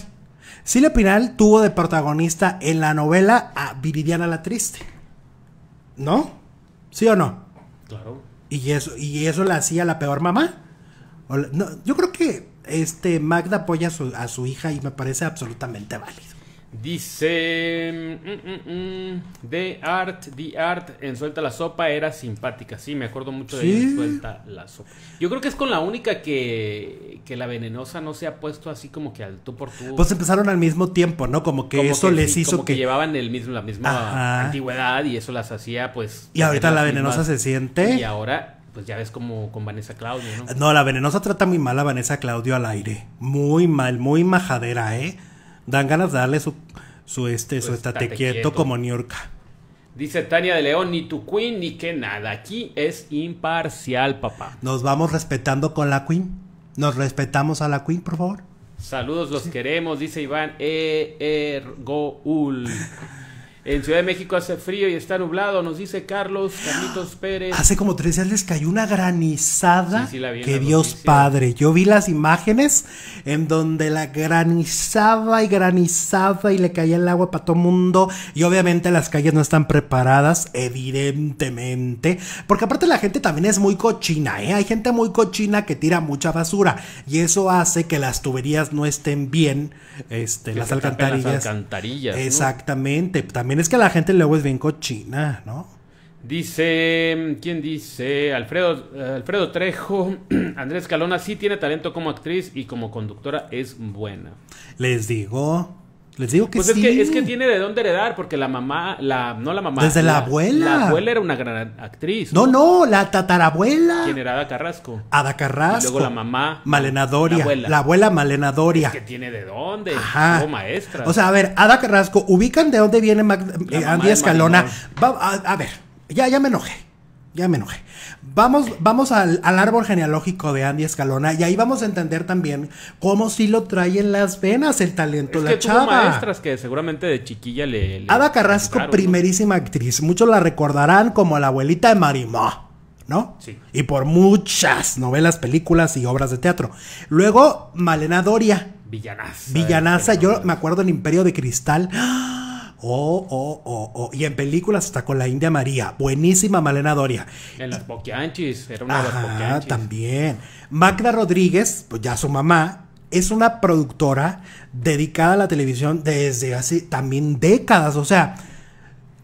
Silvia Pinal tuvo de protagonista en la novela a Viridiana la Triste. ¿No? ¿Sí o no? Claro. Y eso, y eso la hacía la peor mamá. yo creo que este Magda apoya a su, a su hija y me parece absolutamente válido. Dice The mm, mm, mm, Art, The Art en Suelta la Sopa era simpática. Sí, me acuerdo mucho de Suelta la Sopa. Yo creo que es con la única que, que la venenosa no se ha puesto así como que al tú por tú. Pues empezaron al mismo tiempo, ¿no? Como que eso les hizo que... llevaban el mismo, la misma antigüedad y eso las hacía pues. Y ahorita la venenosa se siente. Y ahora pues ya ves como con Vanessa Claudio, ¿no? No, la venenosa trata muy mal a Vanessa Claudio al aire. Muy mal, muy majadera, ¿eh? dan ganas de darle su, su, este, su pues, estate, quieto, como New York. Dice Tania de León, ni tu queen ni que nada. Aquí es imparcial, papá. Nos vamos respetando con la queen. Nos respetamos a la queen, por favor. Saludos, los queremos, dice Iván E. -er en Ciudad de México hace frío y está nublado, nos dice Carlos, Carlitos <gasps> Pérez. Hace como tres días les cayó una granizada. que Dios Padre. Yo vi las imágenes en donde la granizaba y granizaba y le caía el agua para todo mundo. Y obviamente las calles no están preparadas, evidentemente. Porque aparte la gente también es muy cochina, ¿eh? Hay gente muy cochina que tira mucha basura. Y eso hace que las tuberías no estén bien, este, las alcantarillas. las alcantarillas. Exactamente. También es que la gente luego es bien cochina, ¿no? Dice, ¿quién dice? Alfredo, Alfredo Trejo, <clears throat> Andrés Calona sí tiene talento como actriz y como conductora es buena. Les digo. Les digo que pues Es que, tiene de dónde heredar, porque la mamá, la, no la mamá. Desde la, abuela. La abuela era una gran actriz. No, no, la tatarabuela. ¿Quién era Ada Carrasco? Ada Carrasco. Y luego la mamá. Malenadoria. La abuela, Malenadoria. Es tiene de dónde. Ajá. O maestra. O sea, a ver, Ada Carrasco, ubican de dónde viene eh, Andy Escalona. a, ver, ya, ya me enojé. Ya me enojé. Vamos, vamos al, árbol genealógico de Andy Escalona y ahí vamos a entender también cómo sí lo trae en las venas el talento, de la que maestras que seguramente de chiquilla le. Ada Carrasco, primerísima actriz. Muchos la recordarán como la abuelita de Marimó ¿no? Sí. Y por muchas novelas, películas y obras de teatro. Luego, Malena Doria. Villanaza. Villanaza. Este, yo me acuerdo en Imperio de Cristal. ¡Ah! Oh, oh, oh, oh. Y en películas está con la India María. Buenísima Malena Doria. En las Boquianchis, era una de las también. Magda Rodríguez, pues ya su mamá, es una productora dedicada a la televisión desde hace también décadas. O sea,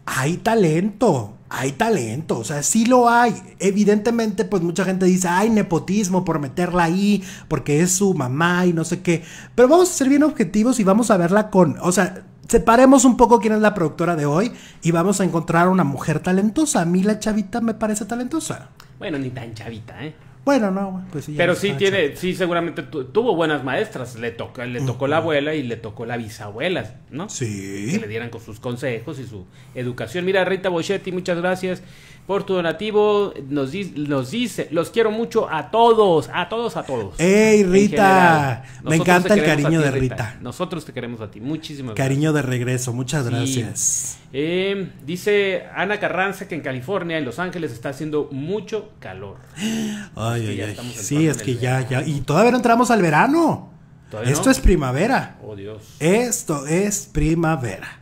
hay talento. Hay talento, o sea, sí lo hay. Evidentemente, pues mucha gente dice, hay nepotismo por meterla ahí, porque es su mamá y no sé qué. Pero vamos a ser bien objetivos y vamos a verla con, o sea, separemos un poco quién es la productora de hoy y vamos a encontrar una mujer talentosa. A mí la chavita me parece talentosa. Bueno, ni tan chavita, ¿eh? Bueno, no, pues Pero sí tiene, sí seguramente tuvo buenas maestras. Le, tocó, le tocó la abuela y le tocó la bisabuela, ¿no? Sí. Que le dieran con sus consejos y su educación. Mira, Rita Bochetti, muchas gracias por tu donativo. Nos, nos dice, los quiero mucho a todos, a todos, a todos. ¡Ey, Rita! Me encanta el cariño de Rita. Nosotros te queremos a ti. Muchísimas cariño de regreso, muchas gracias. Eh, dice Ana Carranza que en California, en Los Ángeles, está haciendo mucho calor. <gasps> Ay, ay, Sí, es que ya, ya. Y todavía no entramos al verano. Esto es primavera. Oh, Dios. Esto es primavera.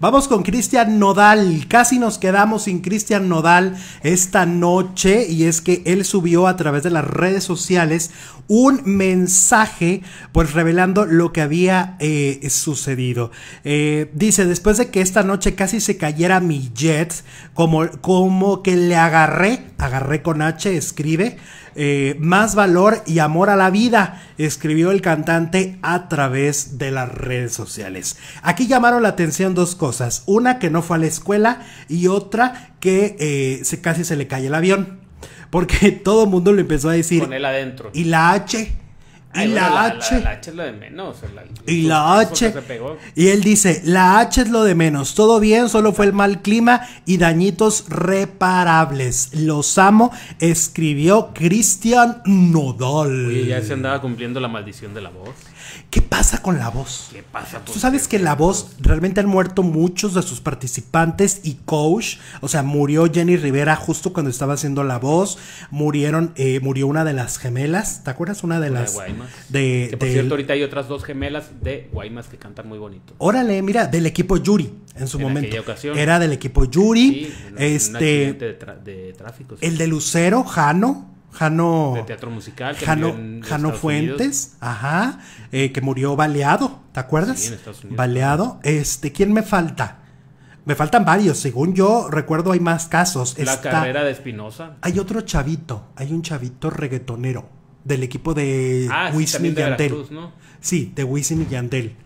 Vamos con Cristian Nodal. Casi nos quedamos sin Cristian Nodal esta noche y es que él subió a través de las redes sociales un mensaje pues revelando lo que había eh, sucedido. Eh, dice, después de que esta noche casi se cayera mi jet, como, como que le agarré, agarré con H, escribe, eh, más valor y amor a la vida, escribió el cantante a través de las redes sociales. Aquí llamaron la atención dos cosas, una que no fue a la escuela y otra que eh, se, casi se le cae el avión, porque <laughs> todo el mundo le empezó a decir... Con adentro. Y la H y la, H. lo de menos. y la H. Y él dice, la H es lo de menos. Todo bien, solo fue el mal clima y dañitos reparables. Los amo, escribió Cristian Nodal. Y ya se andaba cumpliendo la maldición de la voz. ¿Qué pasa con la voz? ¿Qué pasa? Tú sabes que la voz realmente han muerto muchos de sus participantes y coach. O sea, murió Jenny Rivera justo cuando estaba haciendo la voz. Murieron, eh, murió una de las gemelas. ¿Te acuerdas? Una de las. De que por cierto, ahorita hay otras dos gemelas de Guaymas que cantan muy bonito. Órale, mira, del equipo Yuri en su en momento. Ocasión. Era del equipo Yuri. este. de, tráfico. El de Lucero, Jano. Jano. teatro musical. Jano, Fuentes, ajá, eh, que murió baleado, ¿te acuerdas? Baleado. Este, ¿quién me falta? Me faltan varios, según yo recuerdo hay más casos. La carrera de Espinosa. Hay otro chavito, hay un chavito reggaetonero del equipo de ah, Wisin Yandel. Sí, de Wisin y Yandel.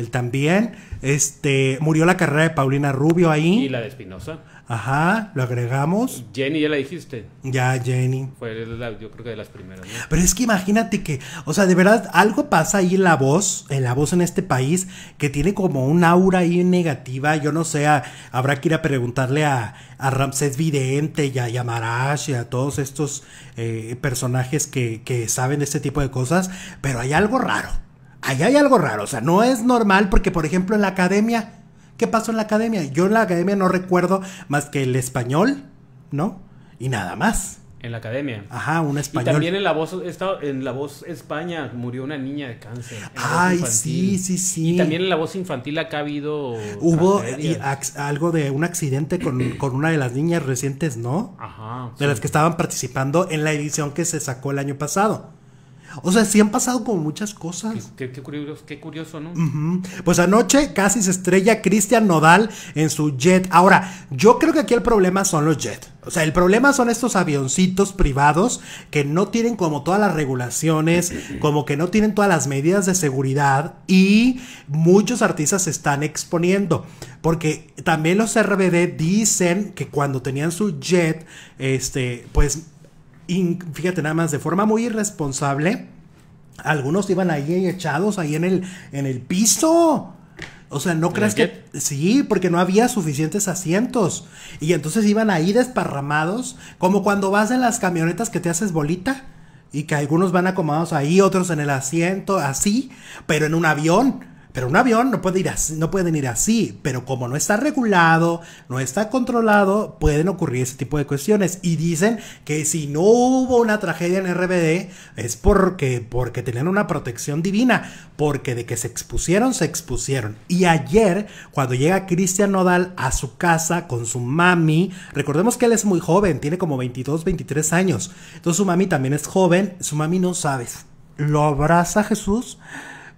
Él también. Este, murió la carrera de Paulina Rubio ahí. Y la de Espinosa. Ajá, lo agregamos. Jenny, ya la dijiste. Ya, Jenny. Fue yo creo que de las primeras. Pero es que imagínate que, o sea, de verdad, algo pasa ahí en la voz, en la voz en este país, que tiene como un aura ahí negativa. Yo no sé, habrá que ir a preguntarle a, a Ramsés Vidente y a, Yamarash y a todos estos eh, personajes que, que saben de este tipo de cosas, pero hay algo raro allá hay algo raro. O sea, no es normal porque, por ejemplo, en la academia, ¿qué pasó en la academia? Yo en la academia no recuerdo más que el español, ¿no? Y nada más. En la academia. Ajá, un español. Y también en la voz, en la voz España murió una niña de cáncer. Ay, sí, sí, sí. Y también en la voz infantil acá ha habido. Hubo algo de un accidente con, con, una de las niñas recientes, ¿no? Ajá. De las que estaban participando en la edición que se sacó el año pasado. O sea, sí han pasado como muchas cosas. Qué, curioso, ¿no? Pues anoche casi se estrella Cristian Nodal en su jet. Ahora, yo creo que aquí el problema son los jets. O sea, el problema son estos avioncitos privados que no tienen como todas las regulaciones, como que no tienen todas las medidas de seguridad y muchos artistas se están exponiendo. Porque también los RBD dicen que cuando tenían su jet, este, pues fíjate nada más, de forma muy irresponsable, algunos iban ahí echados, ahí en el, en el piso. O sea, no crees que... Sí, porque no había suficientes asientos. Y entonces iban ahí desparramados, como cuando vas en las camionetas que te haces bolita y que algunos van acomodados ahí, otros en el asiento, así, pero en un avión. Pero un avión no, puede ir así, no pueden ir así, pero como no está regulado, no está controlado, pueden ocurrir ese tipo de cuestiones. Y dicen que si no hubo una tragedia en RBD es porque, porque tenían una protección divina, porque de que se expusieron, se expusieron. Y ayer, cuando llega Cristian Nodal a su casa con su mami, recordemos que él es muy joven, tiene como 22, 23 años. Entonces su mami también es joven, su mami no sabe. Lo abraza Jesús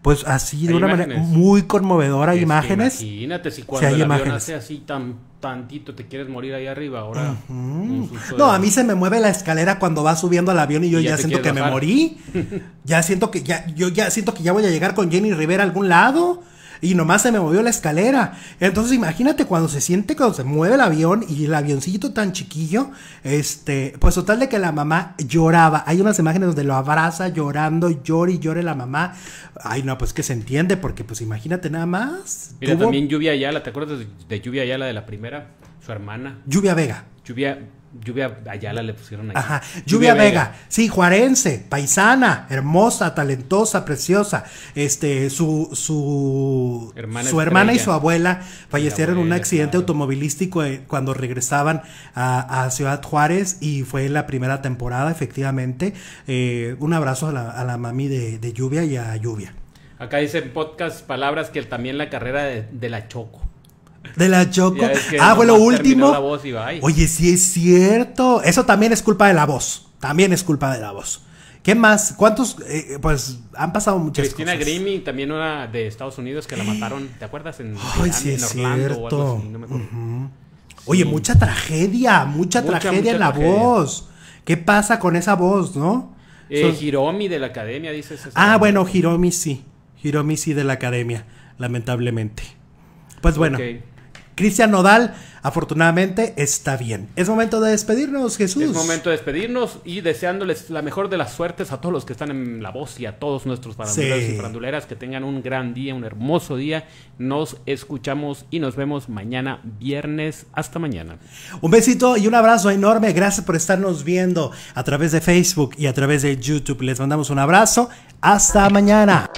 pues así, de una manera muy conmovedora, imágenes. Imagínate si cuando el así tan tantito te quieres morir ahí arriba, ahora. No, a mí se me mueve la escalera cuando va subiendo al avión y yo ya, siento que me morí. <laughs> ya siento que ya, yo ya siento que ya voy a llegar con Jenny Rivera a algún lado y nomás se me movió la escalera. Entonces imagínate cuando se siente, cuando se mueve el avión y el avioncito tan chiquillo, este, pues total de que la mamá lloraba. Hay unas imágenes donde lo abraza llorando, llora y llore la mamá. Ay, no, pues que se entiende, porque pues imagínate nada más. Mira, también Lluvia Ayala, ¿te acuerdas de Lluvia Ayala de la primera? Su hermana. Lluvia Vega. Lluvia Lluvia Ayala le pusieron ahí. Ajá. Lluvia, Vega. sí, juarense, paisana, hermosa, talentosa, preciosa. Este, su, su hermana, su hermana y su abuela fallecieron en un accidente automovilístico eh, cuando regresaban a, Ciudad Juárez y fue la primera temporada, efectivamente. Eh, un abrazo a la, a mami de, Lluvia y a Lluvia. Acá dicen podcast palabras que también la carrera de la Choco. De la Choco. ah, bueno último. Oye, sí es cierto. Eso también es culpa de la voz. También es culpa de la voz. ¿Qué más? ¿Cuántos? Eh, pues han pasado muchas cosas. Cristina Grimi, también una de Estados Unidos que la mataron, ¿te acuerdas? En, Orlando Oye, mucha tragedia, mucha, tragedia en la voz. ¿Qué pasa con esa voz, no? Eh, Hiromi de la academia, dices. Ah, bueno, Hiromi sí. Hiromi sí de la academia, lamentablemente. Pues bueno. Cristian Nodal, afortunadamente, está bien. Es momento de despedirnos, Jesús. Es momento de despedirnos y deseándoles la mejor de las suertes a todos los que están en La Voz y a todos nuestros paranduleros y faranduleras. Que tengan un gran día, un hermoso día. Nos escuchamos y nos vemos mañana, viernes. Hasta mañana. Un besito y un abrazo enorme. Gracias por estarnos viendo a través de Facebook y a través de YouTube. Les mandamos un abrazo. Hasta mañana.